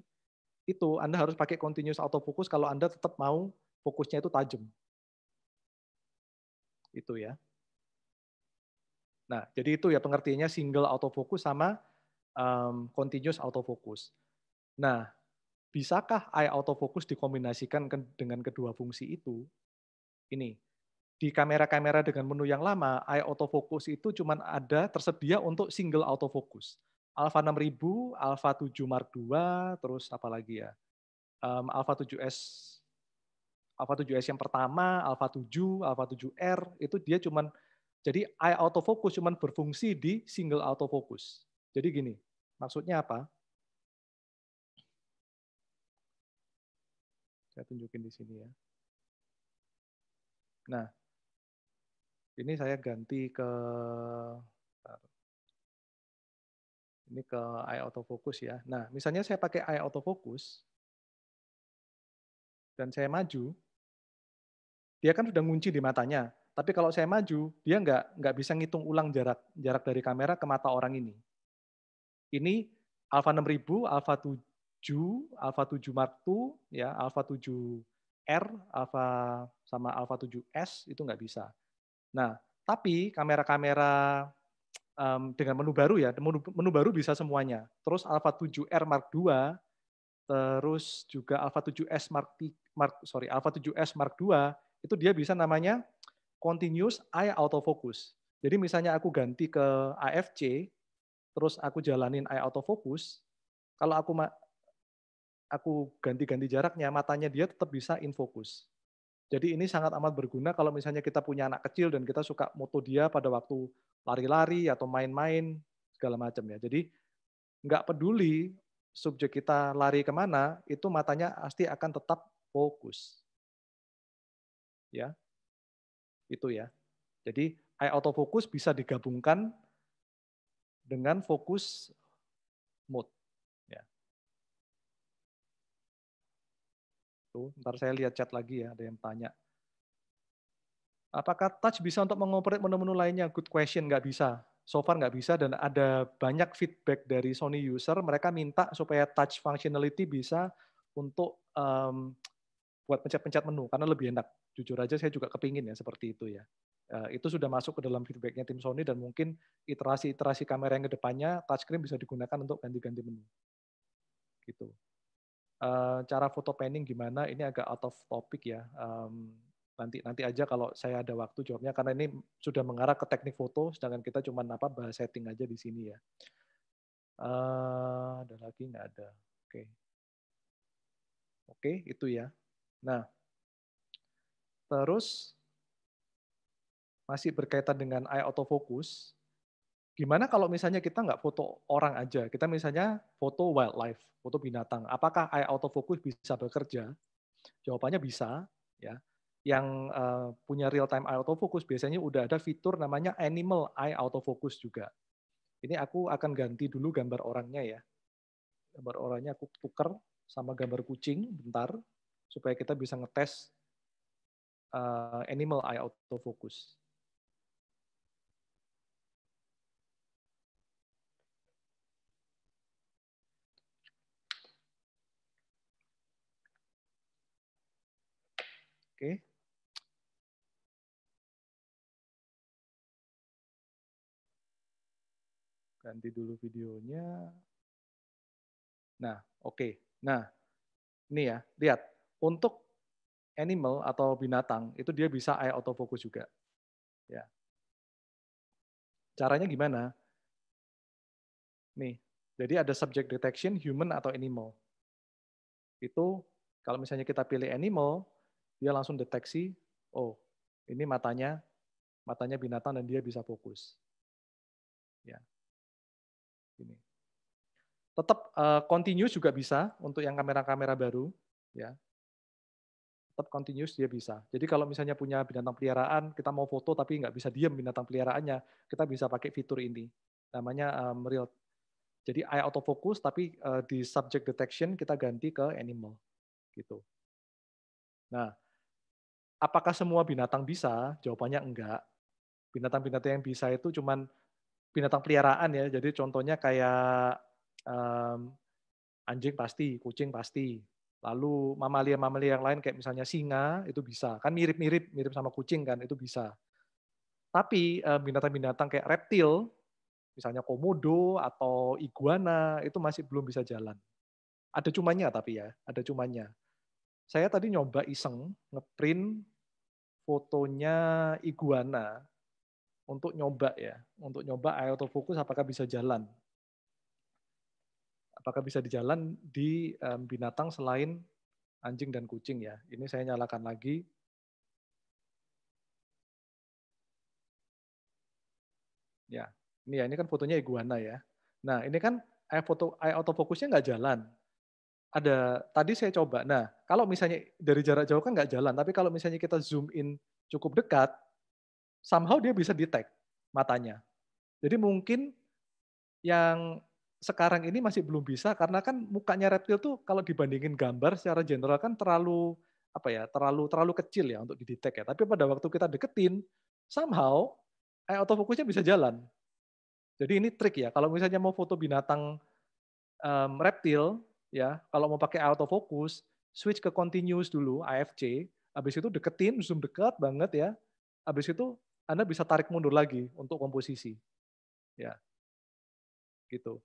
itu Anda harus pakai continuous autofocus kalau Anda tetap mau fokusnya itu tajam. Itu ya. Nah, jadi itu ya pengertiannya single autofocus sama um, continuous autofocus. Nah, bisakah eye autofocus dikombinasikan dengan kedua fungsi itu? Ini, di kamera-kamera dengan menu yang lama, AI autofocus itu cuma ada tersedia untuk single autofocus. Alpha 6000, Alpha 7 Mark II, terus apa lagi ya? Um, Alpha 7S Alpha 7S yang pertama, Alpha 7, Alpha 7R itu dia cuma, jadi AI autofocus cuma berfungsi di single autofocus. Jadi gini, maksudnya apa? Saya tunjukin di sini ya. Nah, ini saya ganti ke ini ke AI autofocus ya. Nah, misalnya saya pakai AI autofocus dan saya maju, dia kan sudah ngunci di matanya. Tapi kalau saya maju, dia nggak nggak bisa ngitung ulang jarak jarak dari kamera ke mata orang ini. Ini Alpha 6000, Alpha 7, Alpha 7 Mark II, ya, Alpha 7 R, Alpha sama Alpha 7S itu nggak bisa. Nah, tapi kamera-kamera um, dengan menu baru ya, menu, menu baru bisa semuanya. Terus Alpha 7R Mark II, terus juga Alpha 7S Mark, Mark sorry Alpha 7S Mark II itu dia bisa namanya continuous eye autofocus. Jadi misalnya aku ganti ke AFC, terus aku jalanin eye autofocus, kalau aku aku ganti-ganti jaraknya, matanya dia tetap bisa in focus. Jadi ini sangat amat berguna kalau misalnya kita punya anak kecil dan kita suka moto dia pada waktu lari-lari atau main-main segala macam ya. Jadi nggak peduli subjek kita lari kemana, itu matanya pasti akan tetap fokus. Ya, itu ya. Jadi eye autofocus bisa digabungkan dengan fokus mode. itu. ntar saya lihat chat lagi ya, ada yang tanya. Apakah touch bisa untuk mengoperate menu-menu lainnya? Good question, nggak bisa. So far nggak bisa dan ada banyak feedback dari Sony user, mereka minta supaya touch functionality bisa untuk um, buat pencet-pencet menu karena lebih enak. Jujur aja saya juga kepingin ya seperti itu ya. Eh, itu sudah masuk ke dalam feedbacknya tim Sony dan mungkin iterasi-iterasi kamera yang kedepannya touchscreen bisa digunakan untuk ganti-ganti menu. Gitu. Eh, cara foto panning gimana ini agak out of topic ya. Um, nanti nanti aja kalau saya ada waktu jawabnya karena ini sudah mengarah ke teknik foto sedangkan kita cuma apa bahas setting aja di sini ya. Uh, ada lagi nggak ada? Oke. Okay. Oke, okay, itu ya. Nah, terus masih berkaitan dengan eye autofocus. Gimana kalau misalnya kita nggak foto orang aja, kita misalnya foto wildlife, foto binatang. Apakah AI autofocus bisa bekerja? Jawabannya bisa, ya. Yang uh, punya real time AI autofocus biasanya udah ada fitur namanya animal AI autofocus juga. Ini aku akan ganti dulu gambar orangnya ya. Gambar orangnya aku tuker sama gambar kucing bentar supaya kita bisa ngetes uh, animal eye autofocus. Oke. Ganti dulu videonya. Nah, oke. Okay. Nah, ini ya, lihat. Untuk animal atau binatang, itu dia bisa eye autofocus juga. Ya. Caranya gimana? Nih, jadi ada subject detection, human atau animal. Itu kalau misalnya kita pilih animal, dia langsung deteksi, oh ini matanya, matanya binatang dan dia bisa fokus. Ya, ini. Tetap uh, eh, continuous juga bisa untuk yang kamera-kamera baru, ya. Tetap continuous dia bisa. Jadi kalau misalnya punya binatang peliharaan, kita mau foto tapi nggak bisa diam binatang peliharaannya, kita bisa pakai fitur ini, namanya um, real. Jadi eye autofocus tapi uh, di subject detection kita ganti ke animal, gitu. Nah, apakah semua binatang bisa? Jawabannya enggak. Binatang-binatang yang bisa itu cuman binatang peliharaan ya. Jadi contohnya kayak um, anjing pasti, kucing pasti. Lalu mamalia-mamalia yang lain kayak misalnya singa itu bisa. Kan mirip-mirip, mirip sama kucing kan, itu bisa. Tapi eh, binatang-binatang kayak reptil, misalnya komodo atau iguana, itu masih belum bisa jalan. Ada cumanya tapi ya, ada cumanya. Saya tadi nyoba iseng ngeprint fotonya iguana untuk nyoba ya, untuk nyoba autofocus apakah bisa jalan. Apakah bisa di jalan di binatang selain anjing dan kucing ya. Ini saya nyalakan lagi ya ini ya ini kan fotonya iguana ya nah ini kan foto autofocusnya nggak jalan ada tadi saya coba. Nah, kalau misalnya dari jarak jauh kan nggak jalan, tapi kalau misalnya kita zoom in cukup dekat, somehow dia bisa detect matanya. Jadi mungkin yang sekarang ini masih belum bisa karena kan mukanya reptil tuh kalau dibandingin gambar secara general kan terlalu apa ya terlalu terlalu kecil ya untuk didetek ya. Tapi pada waktu kita deketin, somehow eh, autofocusnya bisa jalan. Jadi ini trik ya. Kalau misalnya mau foto binatang um, reptil, ya kalau mau pakai autofocus switch ke continuous dulu AFC habis itu deketin zoom dekat banget ya habis itu anda bisa tarik mundur lagi untuk komposisi ya gitu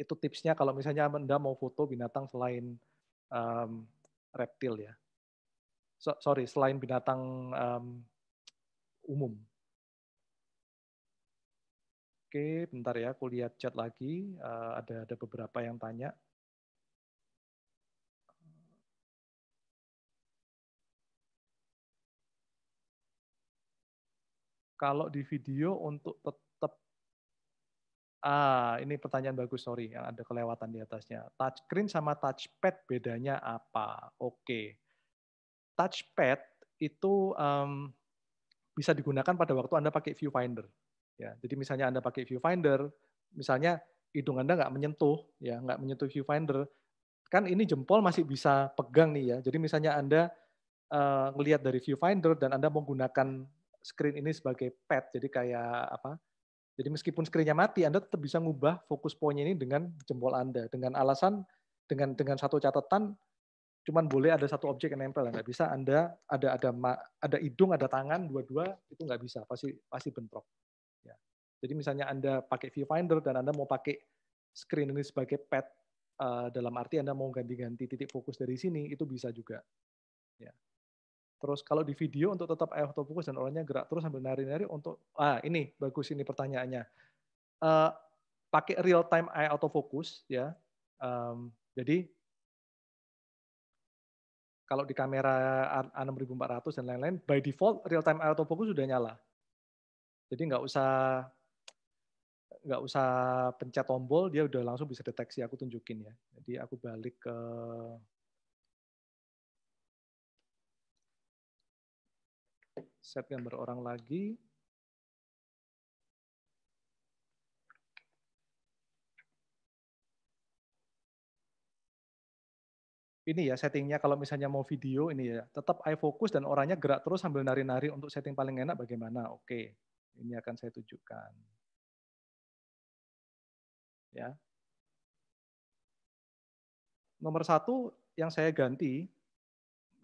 itu tipsnya kalau misalnya anda mau foto binatang selain um, reptil ya so, sorry selain binatang um, umum Oke, bentar ya, aku lihat chat lagi. Uh, ada ada beberapa yang tanya. Kalau di video untuk tetap Ah, ini pertanyaan bagus, sorry, yang ada kelewatan di atasnya. Touchscreen sama touchpad bedanya apa? Oke. Touchpad itu um, bisa digunakan pada waktu Anda pakai viewfinder. Ya, jadi misalnya Anda pakai viewfinder, misalnya hidung Anda nggak menyentuh, ya nggak menyentuh viewfinder, kan ini jempol masih bisa pegang nih ya. Jadi misalnya Anda uh, dari viewfinder dan Anda menggunakan screen ini sebagai pad, jadi kayak apa? Jadi meskipun screennya mati, Anda tetap bisa ngubah fokus poinnya ini dengan jempol Anda, dengan alasan dengan dengan satu catatan cuman boleh ada satu objek yang nempel nggak bisa anda ada ada ada hidung ada tangan dua-dua itu nggak bisa pasti pasti bentrok jadi misalnya Anda pakai viewfinder dan Anda mau pakai screen ini sebagai pad, eh, dalam arti Anda mau ganti-ganti titik fokus dari sini, itu bisa juga. Ya. Terus kalau di video untuk tetap autofocus dan orangnya gerak terus sambil nari-nari untuk, ah ini bagus ini pertanyaannya. Uh, pakai real time eye autofocus ya. Um, jadi kalau di kamera A6400 dan lain-lain, by default real time autofocus sudah nyala. Jadi nggak usah nggak usah pencet tombol, dia udah langsung bisa deteksi. Aku tunjukin ya. Jadi aku balik ke set gambar orang lagi. Ini ya settingnya kalau misalnya mau video ini ya tetap eye focus dan orangnya gerak terus sambil nari-nari untuk setting paling enak bagaimana. Oke, ini akan saya tunjukkan. Ya. Nomor satu yang saya ganti,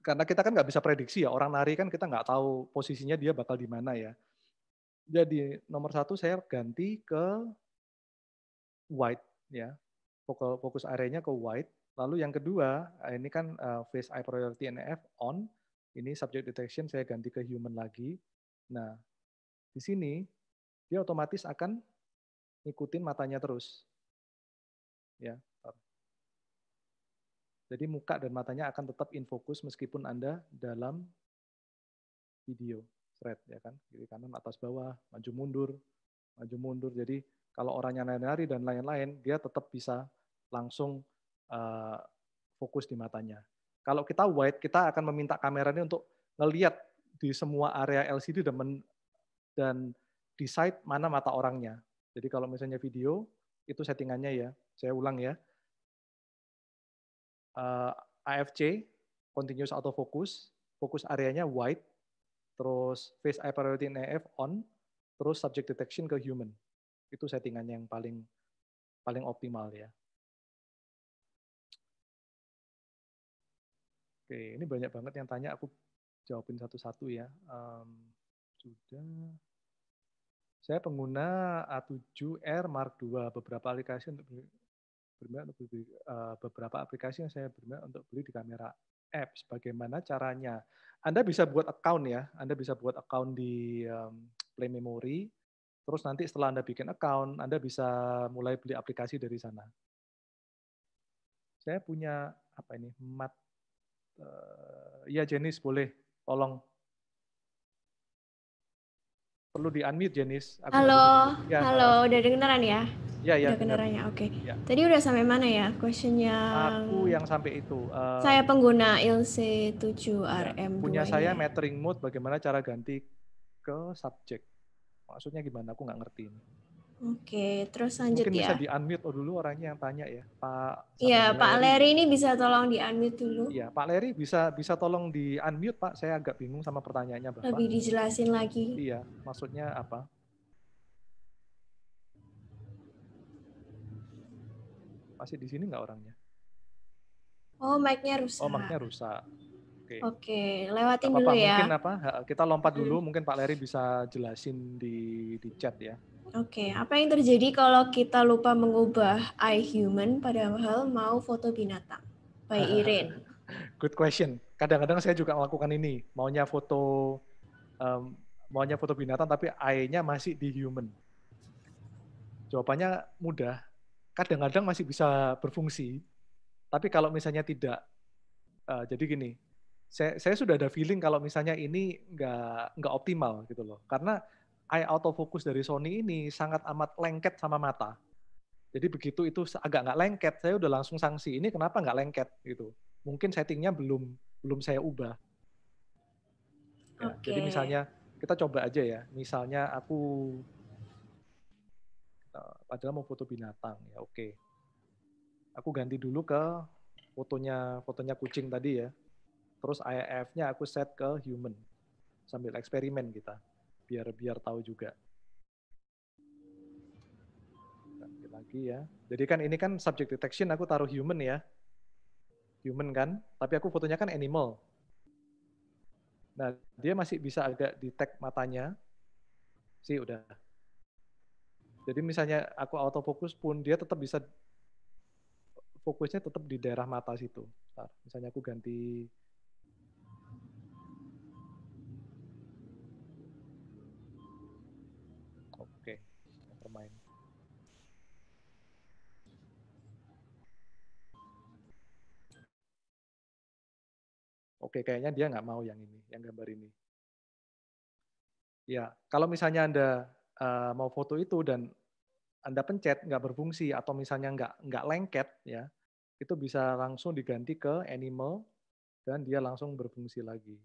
karena kita kan nggak bisa prediksi ya, orang nari kan kita nggak tahu posisinya dia bakal di mana ya. Jadi nomor satu saya ganti ke white ya, fokus areanya ke white. Lalu yang kedua, eh, ini kan face eh, eye priority NF on, ini subject detection saya ganti ke human lagi. Nah, di sini dia otomatis akan ngikutin matanya terus ya. Jadi muka dan matanya akan tetap in fokus meskipun Anda dalam video thread ya kan, kiri kanan atas bawah, maju mundur, maju mundur. Jadi kalau orangnya nari-nari dan lain-lain, dia tetap bisa langsung uh, fokus di matanya. Kalau kita wide, kita akan meminta kameranya untuk ngeliat di semua area LCD dan men, dan decide mana mata orangnya. Jadi kalau misalnya video, itu settingannya ya, saya ulang ya. Uh, eh, AFC, continuous autofocus, fokus areanya wide, terus face eye priority in AF on, terus subject detection ke human. Itu settingan yang paling paling optimal ya. Oke, ini banyak banget yang tanya, aku jawabin satu-satu ya. Um, sudah. Saya pengguna A7R Mark II, beberapa aplikasi untuk berminat untuk beli, uh, beberapa aplikasi yang saya berminat untuk beli di kamera apps. Bagaimana caranya? Anda bisa buat account ya. Anda bisa buat account di um, Play Memory. Terus nanti setelah Anda bikin account, Anda bisa mulai beli aplikasi dari sana. Saya punya apa ini? Mat. Uh, ya jenis boleh. Tolong perlu di unmute Jenis. Aku halo, ya, halo, udah dengeran ya? Ya, ya, udah kendaraannya, oke. Okay. Ya. Tadi udah sampai mana ya questionnya? Aku yang sampai itu. Uh, saya pengguna ILC 7 ya, RM. Punya saya ya. metering mode, bagaimana cara ganti ke subjek? Maksudnya gimana? Aku nggak ngerti ini. Oke, terus lanjut Mungkin ya. Mungkin bisa di-unmute oh, dulu orangnya yang tanya ya, Pak. Iya, Pak Leri ini bisa tolong di-unmute dulu. Iya, Pak Leri bisa bisa tolong di-unmute, Pak. Saya agak bingung sama pertanyaannya, Bapak. Lebih dijelasin lagi. Iya, maksudnya apa? Masih di sini nggak orangnya? Oh, mic-nya rusak. Oh, mic-nya rusak. Oke. Okay. Oke, lewatin apa -apa. dulu ya. Mungkin apa? Kita lompat dulu, mungkin Pak Leri bisa jelasin di di chat ya. Oke, okay. apa yang terjadi kalau kita lupa mengubah I human padahal mau foto binatang? By Irene. Good question. Kadang-kadang saya juga melakukan ini. Maunya foto um, maunya foto binatang tapi I-nya masih di human. Jawabannya mudah kadang-kadang masih bisa berfungsi. Tapi kalau misalnya tidak, uh, jadi gini, saya, saya sudah ada feeling kalau misalnya ini nggak nggak optimal gitu loh. Karena eye autofocus dari Sony ini sangat amat lengket sama mata. Jadi begitu itu agak nggak lengket, saya udah langsung sanksi. Ini kenapa nggak lengket gitu? Mungkin settingnya belum belum saya ubah. Ya, okay. Jadi misalnya kita coba aja ya. Misalnya aku padahal mau foto binatang ya oke okay. aku ganti dulu ke fotonya fotonya kucing tadi ya terus IAF-nya aku set ke human sambil eksperimen kita biar biar tahu juga ganti lagi ya jadi kan ini kan subject detection aku taruh human ya human kan tapi aku fotonya kan animal nah dia masih bisa agak detect matanya sih udah jadi misalnya aku autofokus pun dia tetap bisa fokusnya tetap di daerah mata situ. Bentar, misalnya aku ganti Oke, bermain. Oke, kayaknya dia nggak mau yang ini, yang gambar ini. Ya, kalau misalnya Anda uh, mau foto itu dan anda pencet nggak berfungsi atau misalnya nggak nggak lengket ya itu bisa langsung diganti ke animal dan dia langsung berfungsi lagi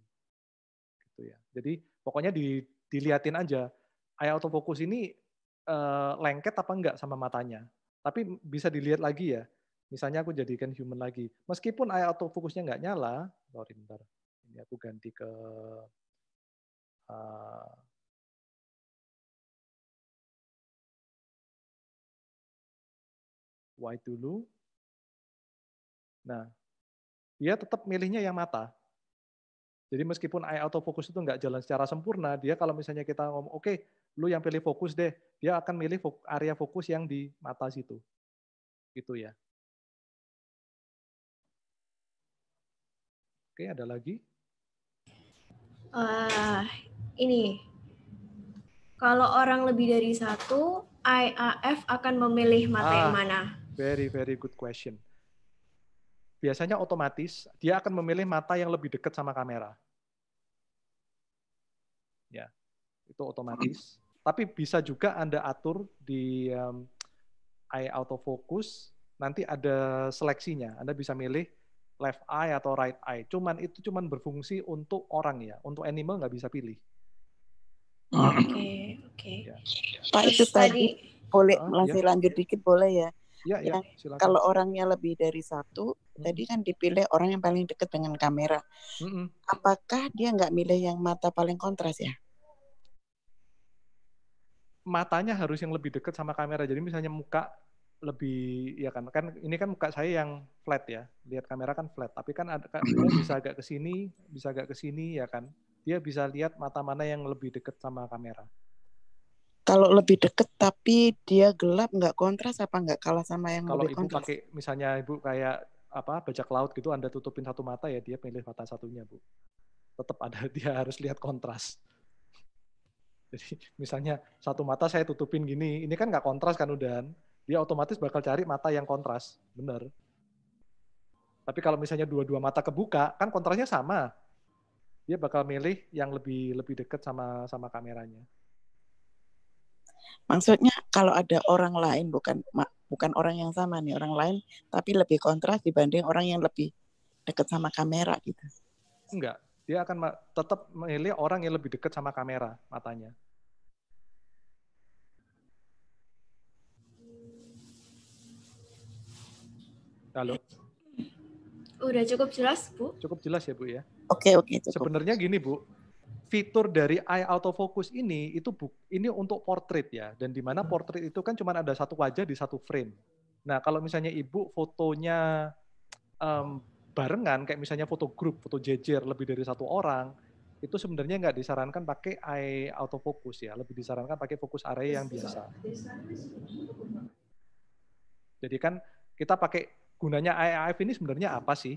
gitu ya jadi pokoknya di, diliatin aja eye autofocus ini uh, lengket apa enggak sama matanya tapi bisa dilihat lagi ya misalnya aku jadikan human lagi meskipun eye autofocusnya nggak nyala sorry bentar ini aku ganti ke eh, white dulu. Nah, dia tetap milihnya yang mata. Jadi meskipun AI autofocus itu nggak jalan secara sempurna, dia kalau misalnya kita ngomong, oke, okay, lu yang pilih fokus deh, dia akan milih area fokus yang di mata situ. Gitu ya. Oke, ada lagi? Uh, ini, kalau orang lebih dari satu, IAF akan memilih mata ah, yang mana? Very very good question. Biasanya otomatis dia akan memilih mata yang lebih dekat sama kamera. Ya, itu otomatis. Tapi bisa juga Anda atur di um, eye autofocus, nanti ada seleksinya. Anda bisa milih left eye atau right eye. Cuman itu cuman berfungsi untuk orang ya, untuk animal nggak bisa pilih. Oke, oke. Ya. Pak itu tadi boleh uh, masih ya. lanjut dikit boleh ya? Ya, ya, Kalau orangnya lebih dari satu, hmm. tadi kan dipilih orang yang paling dekat dengan kamera. Hmm. Apakah dia nggak milih yang mata paling kontras ya? Matanya harus yang lebih dekat sama kamera. Jadi misalnya muka lebih ya kan kan ini kan muka saya yang flat ya lihat kamera kan flat tapi kan ada kan, dia bisa agak ke sini bisa agak ke sini ya kan dia bisa lihat mata mana yang lebih dekat sama kamera kalau lebih deket tapi dia gelap nggak kontras apa nggak kalah sama yang Kalau lebih ibu kontras? pakai misalnya ibu kayak apa bajak laut gitu Anda tutupin satu mata ya dia pilih mata satunya bu. Tetap ada dia harus lihat kontras. Jadi misalnya satu mata saya tutupin gini, ini kan nggak kontras kan udah dia otomatis bakal cari mata yang kontras, bener. Tapi kalau misalnya dua-dua mata kebuka, kan kontrasnya sama. Dia bakal milih yang lebih lebih dekat sama sama kameranya. Maksudnya kalau ada orang lain bukan bukan orang yang sama nih, orang lain tapi lebih kontras dibanding orang yang lebih dekat sama kamera gitu. Enggak, dia akan tetap memilih orang yang lebih dekat sama kamera matanya. Halo. Udah cukup jelas, Bu? Cukup jelas ya, Bu ya. Oke, oke. Sebenarnya gini, Bu fitur dari eye autofocus ini itu bu, ini untuk portrait ya dan di mana hmm. portrait itu kan cuma ada satu wajah di satu frame. Nah kalau misalnya ibu fotonya um, barengan kayak misalnya foto grup, foto jejer lebih dari satu orang itu sebenarnya nggak disarankan pakai eye autofocus ya, lebih disarankan pakai fokus area yang biasa. Jadi kan kita pakai gunanya AIF ini sebenarnya apa sih?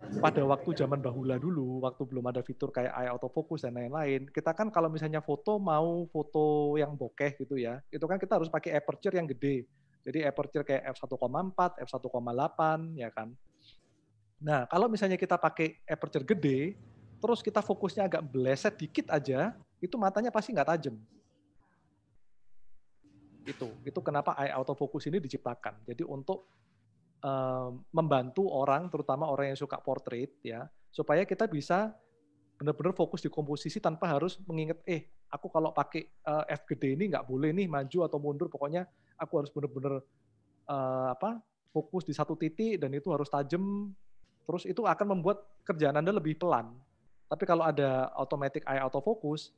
pada waktu zaman bahula dulu, waktu belum ada fitur kayak AI autofocus dan lain-lain, kita kan kalau misalnya foto mau foto yang bokeh gitu ya, itu kan kita harus pakai aperture yang gede. Jadi aperture kayak f1,4, f1,8 ya kan. Nah, kalau misalnya kita pakai aperture gede, terus kita fokusnya agak beleset dikit aja, itu matanya pasti nggak tajam. Itu, itu kenapa AI autofocus ini diciptakan. Jadi untuk membantu orang, terutama orang yang suka portrait ya, supaya kita bisa benar-benar fokus di komposisi tanpa harus mengingat, eh, aku kalau pakai uh, f gede ini nggak boleh nih maju atau mundur, pokoknya aku harus benar-benar uh, apa fokus di satu titik dan itu harus tajam, terus itu akan membuat kerjaan anda lebih pelan. Tapi kalau ada automatic eye autofocus,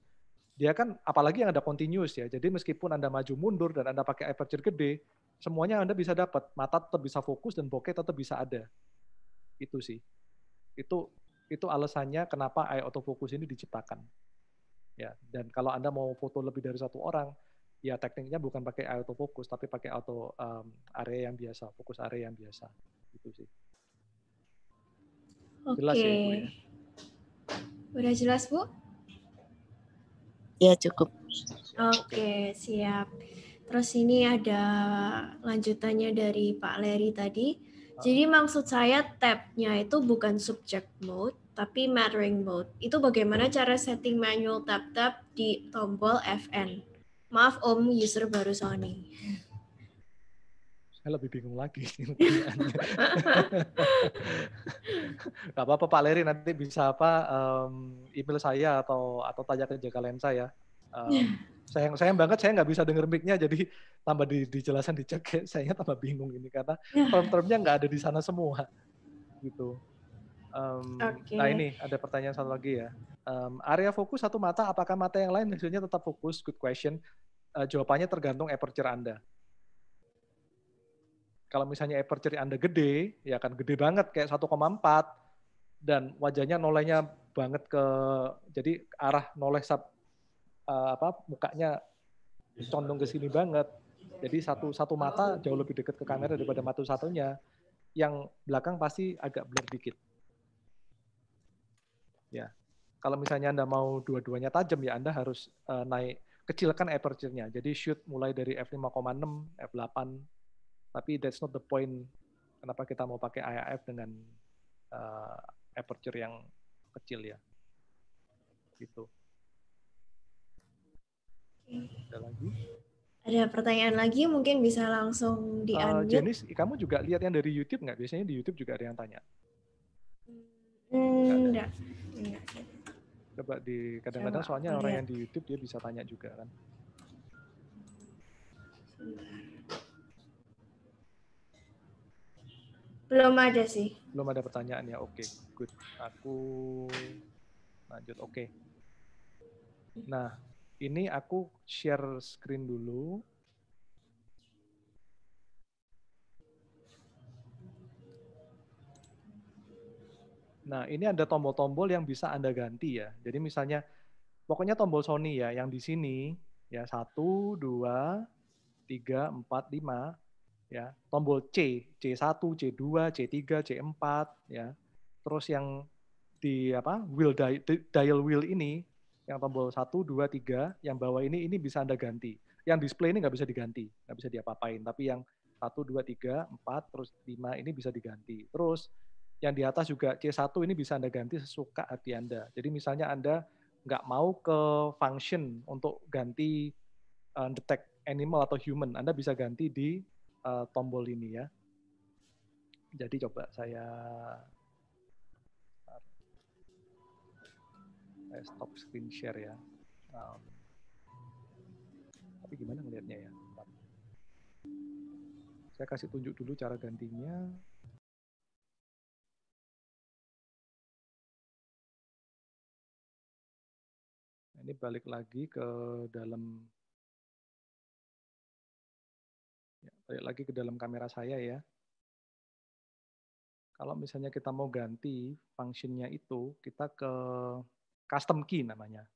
dia kan apalagi yang ada continuous ya. Jadi meskipun Anda maju mundur dan Anda pakai aperture gede, semuanya Anda bisa dapat. Mata tetap bisa fokus dan bokeh tetap bisa ada. Itu sih. Itu itu alasannya kenapa AI autofocus ini diciptakan. Ya, dan kalau Anda mau foto lebih dari satu orang, ya tekniknya bukan pakai AI autofocus tapi pakai auto um, area yang biasa, fokus area yang biasa. Itu sih. Oke. Jelas ya, ya? Udah jelas, Bu? Ya, cukup. Oke, okay, siap. Terus ini ada lanjutannya dari Pak Leri tadi. Ah. Jadi maksud saya tab-nya itu bukan subject mode, tapi mattering mode. Itu bagaimana cara setting manual tab-tab di tombol FN. Maaf Om, user baru Sony. Saya lebih bingung lagi. Gak apa-apa Pak Leri, nanti bisa apa um, email saya atau atau tanya ke Jaga Lensa ya sayang sayang banget saya nggak bisa denger mic-nya jadi tambah di, dijelasan dicek saya tambah bingung ini karena yeah. term-termnya nggak ada di sana semua gitu. Um, okay. Nah ini ada pertanyaan satu lagi ya. Um, area fokus satu mata, apakah mata yang lain hasilnya tetap fokus? Good question. Uh, jawabannya tergantung aperture Anda. Kalau misalnya aperture Anda gede, ya kan gede banget kayak 1,4 dan wajahnya nolehnya banget ke jadi arah noleh sub uh, apa mukanya condong ke sini banget. Jadi satu satu mata jauh lebih dekat ke kamera daripada mata satunya. Yang belakang pasti agak blur dikit. Ya. Kalau misalnya Anda mau dua-duanya tajam ya Anda harus uh, naik kecilkan aperture-nya. Jadi shoot mulai dari f5,6, f8. Tapi that's not the point kenapa kita mau pakai IAF dengan uh, eh, aperture yang kecil ya. Gitu. Ada lagi? Ada pertanyaan lagi mungkin bisa langsung di uh, eh, Jenis, kamu juga lihat yang dari YouTube nggak? Biasanya di YouTube juga ada yang tanya. enggak. hmm, Coba di kadang-kadang soalnya orang yang di YouTube dia bisa tanya juga kan. Belum ada sih. Belum ada pertanyaan ya. Oke, okay, good. Aku lanjut. Oke. Okay. Nah, ini aku share screen dulu. Nah, ini ada tombol-tombol yang bisa Anda ganti ya. Jadi misalnya, pokoknya tombol Sony ya, yang di sini, ya, 1, 2, 3, 4, 5, ya. Tombol C, C1, C2, C3, C4, ya. Terus yang di apa wheel di, dial wheel ini yang tombol satu dua tiga yang bawah ini, ini bisa Anda ganti. Yang display ini nggak bisa diganti, nggak bisa diapa-apain. Tapi yang satu dua tiga empat terus lima ini bisa diganti. Terus yang di atas juga C1 ini bisa Anda ganti sesuka hati Anda. Jadi misalnya Anda nggak mau ke function untuk ganti uh, detect animal atau human, Anda bisa ganti di uh, tombol ini ya. Jadi coba saya saya stop screen share ya. Um, tapi gimana ngelihatnya ya? Bentar. Saya kasih tunjuk dulu cara gantinya. Nah, ini balik lagi ke dalam ya, balik lagi ke dalam kamera saya ya. Kalau misalnya kita mau ganti fungsinya itu, kita ke custom key namanya.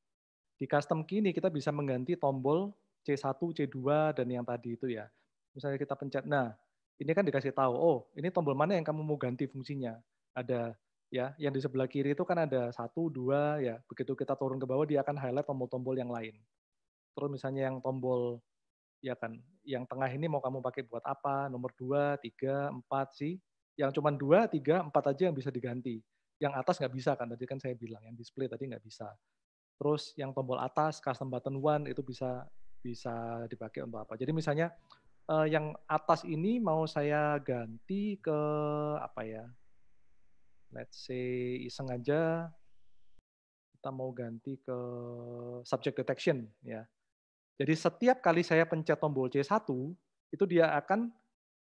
Di custom key ini kita bisa mengganti tombol C1, C2, dan yang tadi itu ya. Misalnya kita pencet, nah ini kan dikasih tahu, oh ini tombol mana yang kamu mau ganti fungsinya. Ada ya, yang di sebelah kiri itu kan ada 1, 2, ya begitu kita turun ke bawah dia akan highlight tombol-tombol yang lain. Terus misalnya yang tombol ya kan, yang tengah ini mau kamu pakai buat apa? Nomor 2, 3, 4 sih. Yang cuma 2, 3, 4 aja yang bisa diganti yang atas nggak bisa kan tadi kan saya bilang yang display tadi nggak bisa terus yang tombol atas custom button one itu bisa bisa dipakai untuk apa jadi misalnya uh, yang atas ini mau saya ganti ke apa ya let's say iseng aja kita mau ganti ke subject detection ya jadi setiap kali saya pencet tombol C1 itu dia akan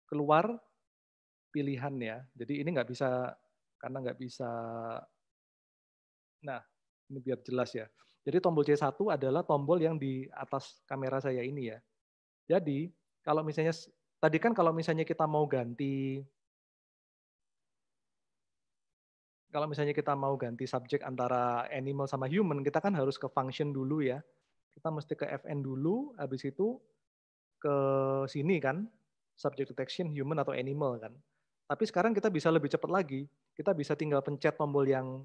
keluar pilihan ya jadi ini nggak bisa karena nggak bisa. Nah, ini biar jelas ya. Jadi tombol C1 adalah tombol yang di atas kamera saya ini ya. Jadi kalau misalnya tadi kan kalau misalnya kita mau ganti kalau misalnya kita mau ganti subjek antara animal sama human, kita kan harus ke function dulu ya. Kita mesti ke fn dulu, habis itu ke sini kan, subject detection human atau animal kan. Tapi sekarang kita bisa lebih cepat lagi kita bisa tinggal pencet tombol yang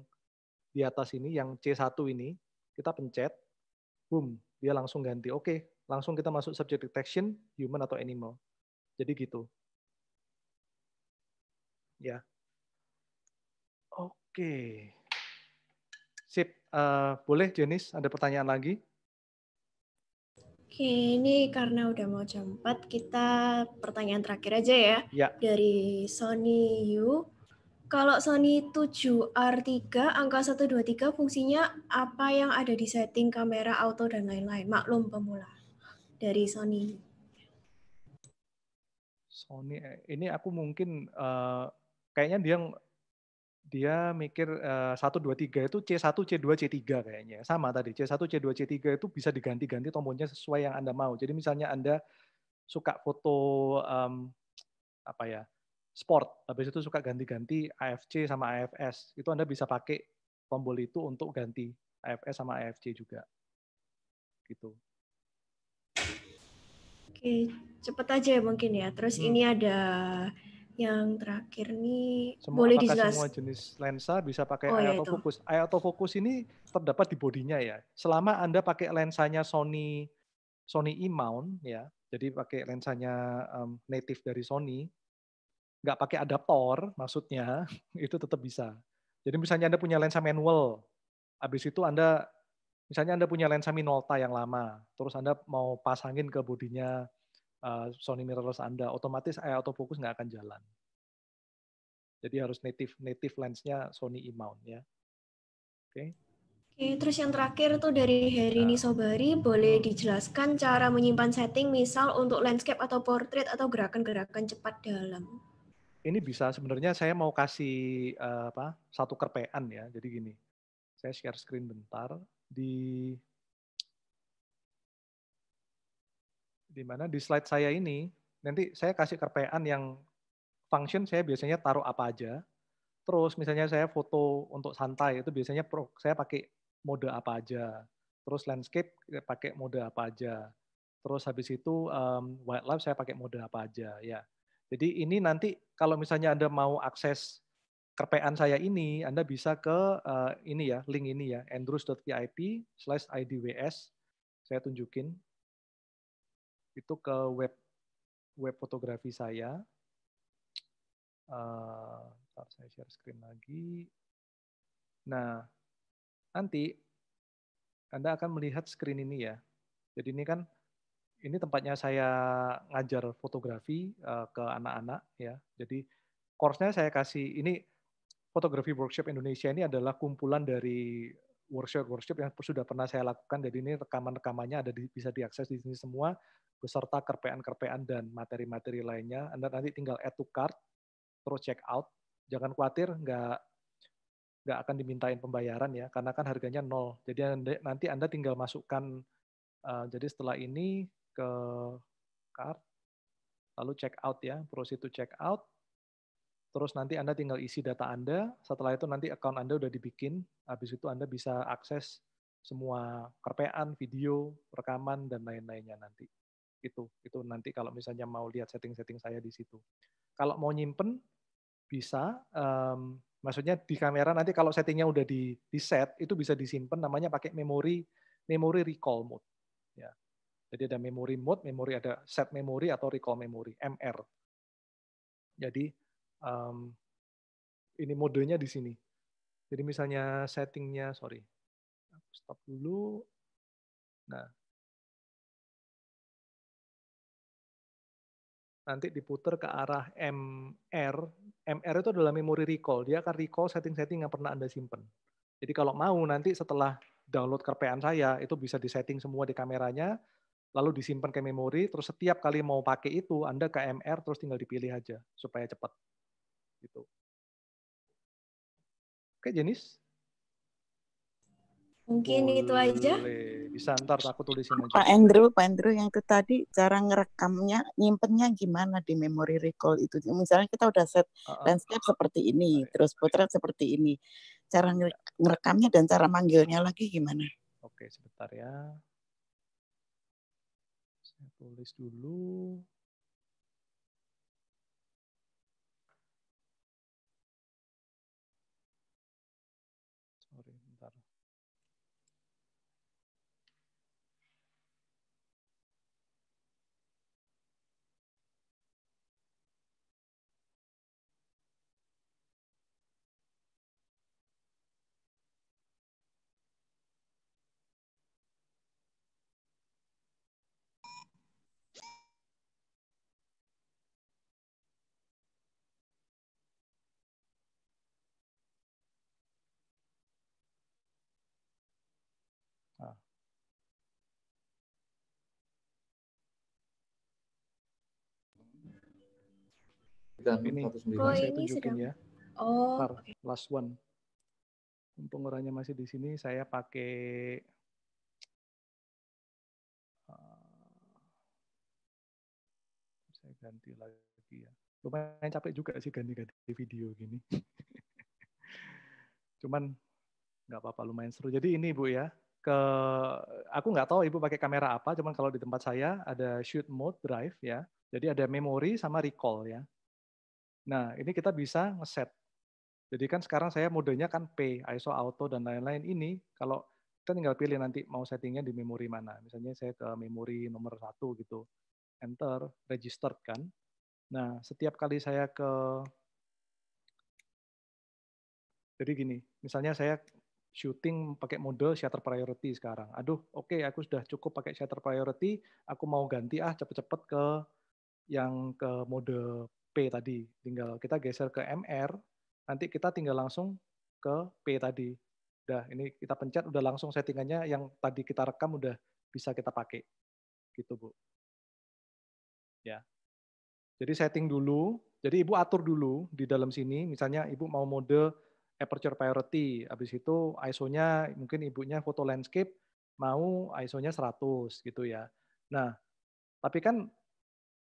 di atas ini, yang C1 ini, kita pencet, boom, dia langsung ganti. Oke, langsung kita masuk subject detection, human atau animal. Jadi gitu. Ya. Oke. Sip. Uh, boleh, Jenis, ada pertanyaan lagi? Oke, ini karena udah mau jam 4, kita pertanyaan terakhir aja ya. ya. Dari Sony Yu kalau Sony 7R3 angka 123 fungsinya apa yang ada di setting kamera auto dan lain-lain? Maklum pemula dari Sony. Sony eh, ini aku mungkin uh, kayaknya dia dia mikir uh, eh, 123 itu C1 C2 C3 kayaknya. Sama tadi C1 C2 C3 itu bisa diganti-ganti tombolnya sesuai yang Anda mau. Jadi misalnya Anda suka foto um, apa ya? sport. Habis itu suka ganti-ganti AFC sama AFS. Itu Anda bisa pakai tombol itu untuk ganti AFS sama AFC juga. Gitu. Oke, cepet aja ya mungkin ya. Terus hmm. ini ada yang terakhir nih semua, boleh dijelas. semua jenis lensa bisa pakai oh, ya, eye autofocus. Eye autofocus ini terdapat di bodinya ya. Selama Anda pakai lensanya Sony Sony E-mount ya. Jadi pakai lensanya um, native dari Sony nggak pakai adaptor maksudnya itu tetap bisa. Jadi misalnya Anda punya lensa manual, habis itu Anda misalnya Anda punya lensa Minolta yang lama, terus Anda mau pasangin ke bodinya eh, Sony mirrorless Anda, otomatis eh, autofocus nggak akan jalan. Jadi harus native native lensnya Sony E-mount ya. Oke. Okay. Oke, terus yang terakhir tuh dari Heri nah. Ya. boleh dijelaskan cara menyimpan setting misal untuk landscape atau portrait atau gerakan-gerakan cepat dalam? ini bisa sebenarnya saya mau kasih eh, apa satu kerpean ya. Jadi gini, saya share screen bentar di di mana di slide saya ini nanti saya kasih kerpean yang function saya biasanya taruh apa aja. Terus misalnya saya foto untuk santai itu biasanya pro, saya pakai mode apa aja. Terus landscape eh, pakai mode apa aja. Terus habis itu um, wildlife saya pakai mode apa aja ya. Jadi ini nanti kalau misalnya Anda mau akses kerpean saya ini, Anda bisa ke uh, ini ya, link ini ya, andrews.vip idws. Saya tunjukin. Itu ke web web fotografi saya. Uh, saya share screen lagi. Nah, nanti Anda akan melihat screen ini ya. Jadi ini kan ini tempatnya saya ngajar fotografi eh, ke anak-anak ya. Jadi course-nya saya kasih ini fotografi workshop Indonesia ini adalah kumpulan dari workshop-workshop yang sudah pernah saya lakukan. Jadi ini rekaman-rekamannya ada di, bisa diakses di sini semua beserta kerpean-kerpean dan materi-materi lainnya. Anda nanti tinggal add to cart terus check out. Jangan khawatir nggak nggak akan dimintain pembayaran ya karena kan harganya nol. Jadi nanti Anda tinggal masukkan Uh, jadi setelah ini ke cart, lalu check out ya, proses itu check out. Terus nanti Anda tinggal isi data Anda, setelah itu nanti account Anda udah dibikin, habis itu Anda bisa akses semua kerpean, video, rekaman, dan lain-lainnya nanti. Itu, itu nanti kalau misalnya mau lihat setting-setting saya di situ. Kalau mau nyimpen, bisa. Um, maksudnya di kamera nanti kalau settingnya udah di, di set, itu bisa disimpan namanya pakai memory memory recall mode. Ya. Jadi ada memory mode, memory ada set memory atau recall memory MR. Jadi um, ini modenya di sini. Jadi misalnya settingnya, sorry, stop dulu. Nah, nanti diputar ke arah MR. MR itu adalah memory recall. Dia akan recall setting-setting yang pernah Anda simpan. Jadi kalau mau nanti setelah download kerpean saya, itu bisa disetting semua di kameranya, lalu disimpan ke memori, terus setiap kali mau pakai itu, Anda ke MR, terus tinggal dipilih aja, supaya cepat. Gitu. Oke, jenis? Mungkin Boleh. itu aja. Bisa ntar aku tulisin aja. Pak Andrew, Pak Andrew yang itu tadi cara ngerekamnya, nyimpennya gimana di memori recall itu? Misalnya kita udah set uh, uh, landscape seperti ini, terus potret seperti ini. Cara ngerekamnya dan cara manggilnya lagi gimana? Oke, sebentar ya tulis dulu Dan ini, oh, saya ini tunjukin sedang... ya. Oh. Ntar, last one. untung orangnya masih di sini, saya pakai eh, saya ganti lagi ya. Lumayan capek juga sih ganti-ganti video gini. Cuman nggak apa-apa, lumayan seru. Jadi ini Bu ya, ke aku nggak tahu ibu pakai kamera apa cuman kalau di tempat saya ada shoot mode drive ya jadi ada memori sama recall ya Nah, ini kita bisa ngeset. Jadi kan sekarang saya modenya kan P, ISO auto dan lain-lain ini kalau kita tinggal pilih nanti mau settingnya di memori mana. Misalnya saya ke memori nomor satu gitu. Enter, register kan. Nah, setiap kali saya ke... Jadi gini, misalnya saya shooting pakai mode shutter priority sekarang. Aduh, oke okay, aku sudah cukup pakai shutter priority, aku mau ganti ah cepet-cepet ke yang ke mode P tadi. Tinggal kita geser ke MR, nanti kita tinggal langsung ke P tadi. Udah, ini kita pencet, udah langsung settingannya yang tadi kita rekam udah bisa kita pakai. Gitu, Bu. Ya. Jadi setting dulu, jadi Ibu atur dulu di dalam sini, misalnya Ibu mau mode aperture priority, habis itu ISO-nya mungkin Ibunya foto landscape, mau ISO-nya 100 gitu ya. Nah, tapi kan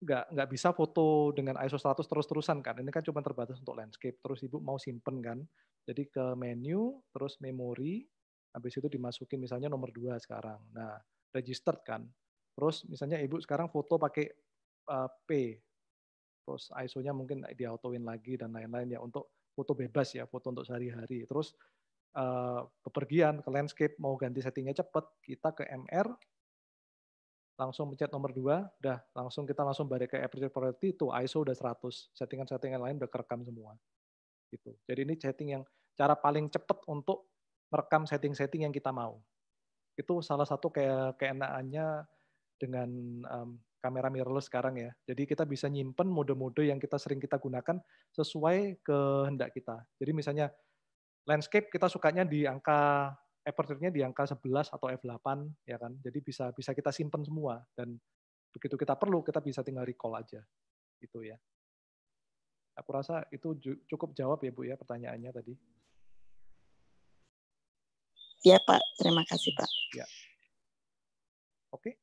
nggak nggak bisa foto dengan ISO 100 terus-terusan kan. Ini kan cuma terbatas untuk landscape. Terus ibu mau simpen kan. Jadi ke menu, terus memori, habis itu dimasukin misalnya nomor dua sekarang. Nah, registered kan. Terus misalnya ibu sekarang foto pakai uh, P. Terus ISO-nya mungkin diautoin lagi dan lain-lain ya untuk foto bebas ya, foto untuk sehari-hari. Terus uh, eh, bepergian ke landscape mau ganti settingnya cepet kita ke MR, langsung pencet nomor 2, udah langsung kita langsung balik ke aperture priority itu ISO udah 100, settingan-settingan lain udah kerekam semua. Gitu. Jadi ini setting yang cara paling cepat untuk merekam setting-setting yang kita mau. Itu salah satu kayak keenaannya dengan um, kamera mirrorless sekarang ya. Jadi kita bisa nyimpen mode-mode yang kita sering kita gunakan sesuai kehendak kita. Jadi misalnya landscape kita sukanya di angka aperture-nya di angka 11 atau F8 ya kan. Jadi bisa bisa kita simpan semua dan begitu kita perlu kita bisa tinggal recall aja. Itu ya. Aku rasa itu cukup jawab ya Bu ya pertanyaannya tadi. Ya Pak, terima kasih Pak. Ya. Oke. Okay.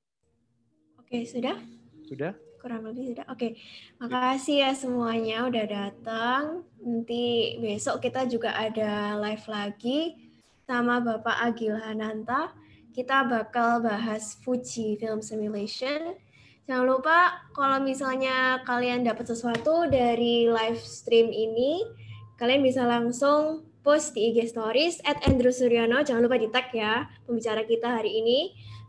Oke, okay, sudah? Sudah. Kurang lebih sudah. Oke. Okay. Ya. Makasih ya semuanya udah datang. Nanti besok kita juga ada live lagi sama Bapak Agil Hananta. Kita bakal bahas Fuji Film Simulation. Jangan lupa kalau misalnya kalian dapat sesuatu dari live stream ini, kalian bisa langsung post di IG Stories at Andrew Suryono. Jangan lupa di tag ya pembicara kita hari ini.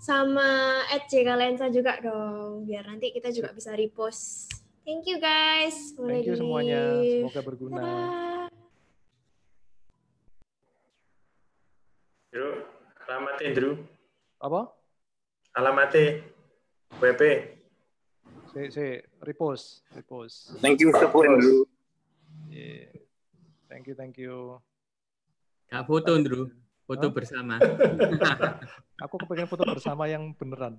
Sama at JK Lensa juga dong, biar nanti kita juga bisa repost. Thank you guys. Thank you semuanya. Semoga berguna. Bro, alamatnya Drew. Apa? Alamatnya WP. Si, si, repost, repost. Thank you, Mr. Drew. Yeah. Thank you, thank you. Kak foto, Andrew, Foto huh? bersama. Aku kepengen foto bersama yang beneran.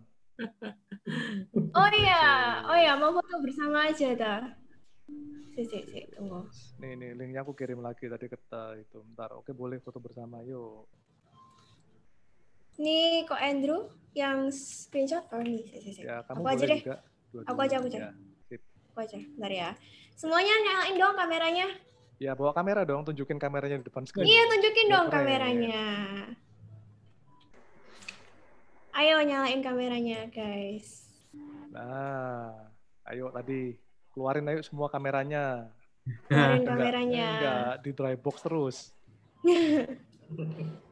Oh iya, oh iya, mau foto bersama aja dah. Si, si, si, tunggu. Nih, nih, linknya aku kirim lagi tadi ke itu. Ntar, oke boleh foto bersama, yuk. Nih kok Andrew yang screenshot oh nih. Si, si. Ya, kamu aku aja deh. Juga, dua Aku aja aku aja. Ya, Aku aja. Bentar ya. Semuanya nyalain dong kameranya. Ya, bawa kamera dong, tunjukin kameranya di depan screen. Iya, tunjukin ya, dong kameranya kameranya. Ayo nyalain kameranya, guys. Nah, ayo tadi keluarin ayo semua kameranya. Keluarin kameranya. Enggak, enggak di drive box terus.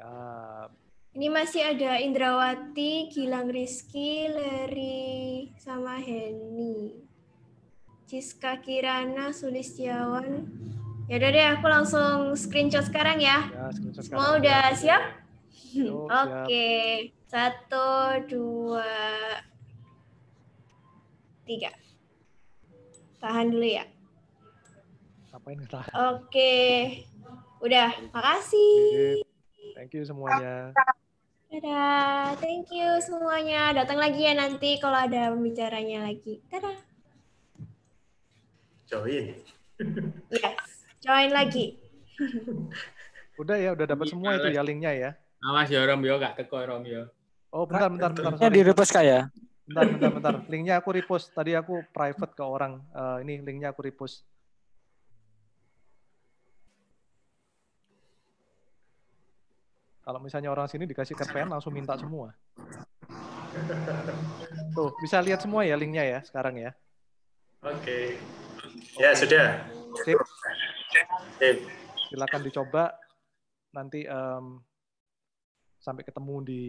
Siap. Ini masih ada Indrawati, Gilang Rizky, Leri, sama Henny. Ciska Kirana, Sulistiawan. Ya udah deh, aku langsung screenshot sekarang ya. ya Semua udah siap? Oke. Okay. Satu, dua, tiga. Tahan dulu ya. Oke. Okay. Udah, makasih. Thank you semuanya. Dadah. Thank you semuanya. Datang lagi ya nanti kalau ada pembicaranya lagi. Dadah. Join. Yes. Join lagi. Udah ya, udah dapat semua itu ya linknya ya. Awas ya Romeo, gak teko Romeo. Oh, bentar bentar bentar. Sorry. di repost kak ya? Bentar bentar bentar. Linknya aku repost. Tadi aku private ke orang. Uh, ini linknya aku repost. Kalau misalnya orang sini dikasih kerpen langsung minta semua. Tuh, bisa lihat semua ya linknya ya sekarang ya. Oke. Okay. Ya, okay. sudah. Sip. Sip. Silakan dicoba nanti um, sampai ketemu di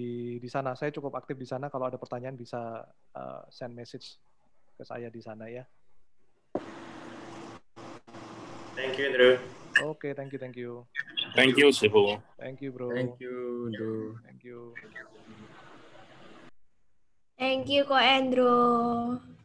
di sana. Saya cukup aktif di sana. Kalau ada pertanyaan bisa uh, send message ke saya di sana ya. Thank you, Andrew. Okay, thank you, thank you. Thank you, Shibu. Thank you, bro. Thank you, bro. Thank you. Thank you, Ko Andrew.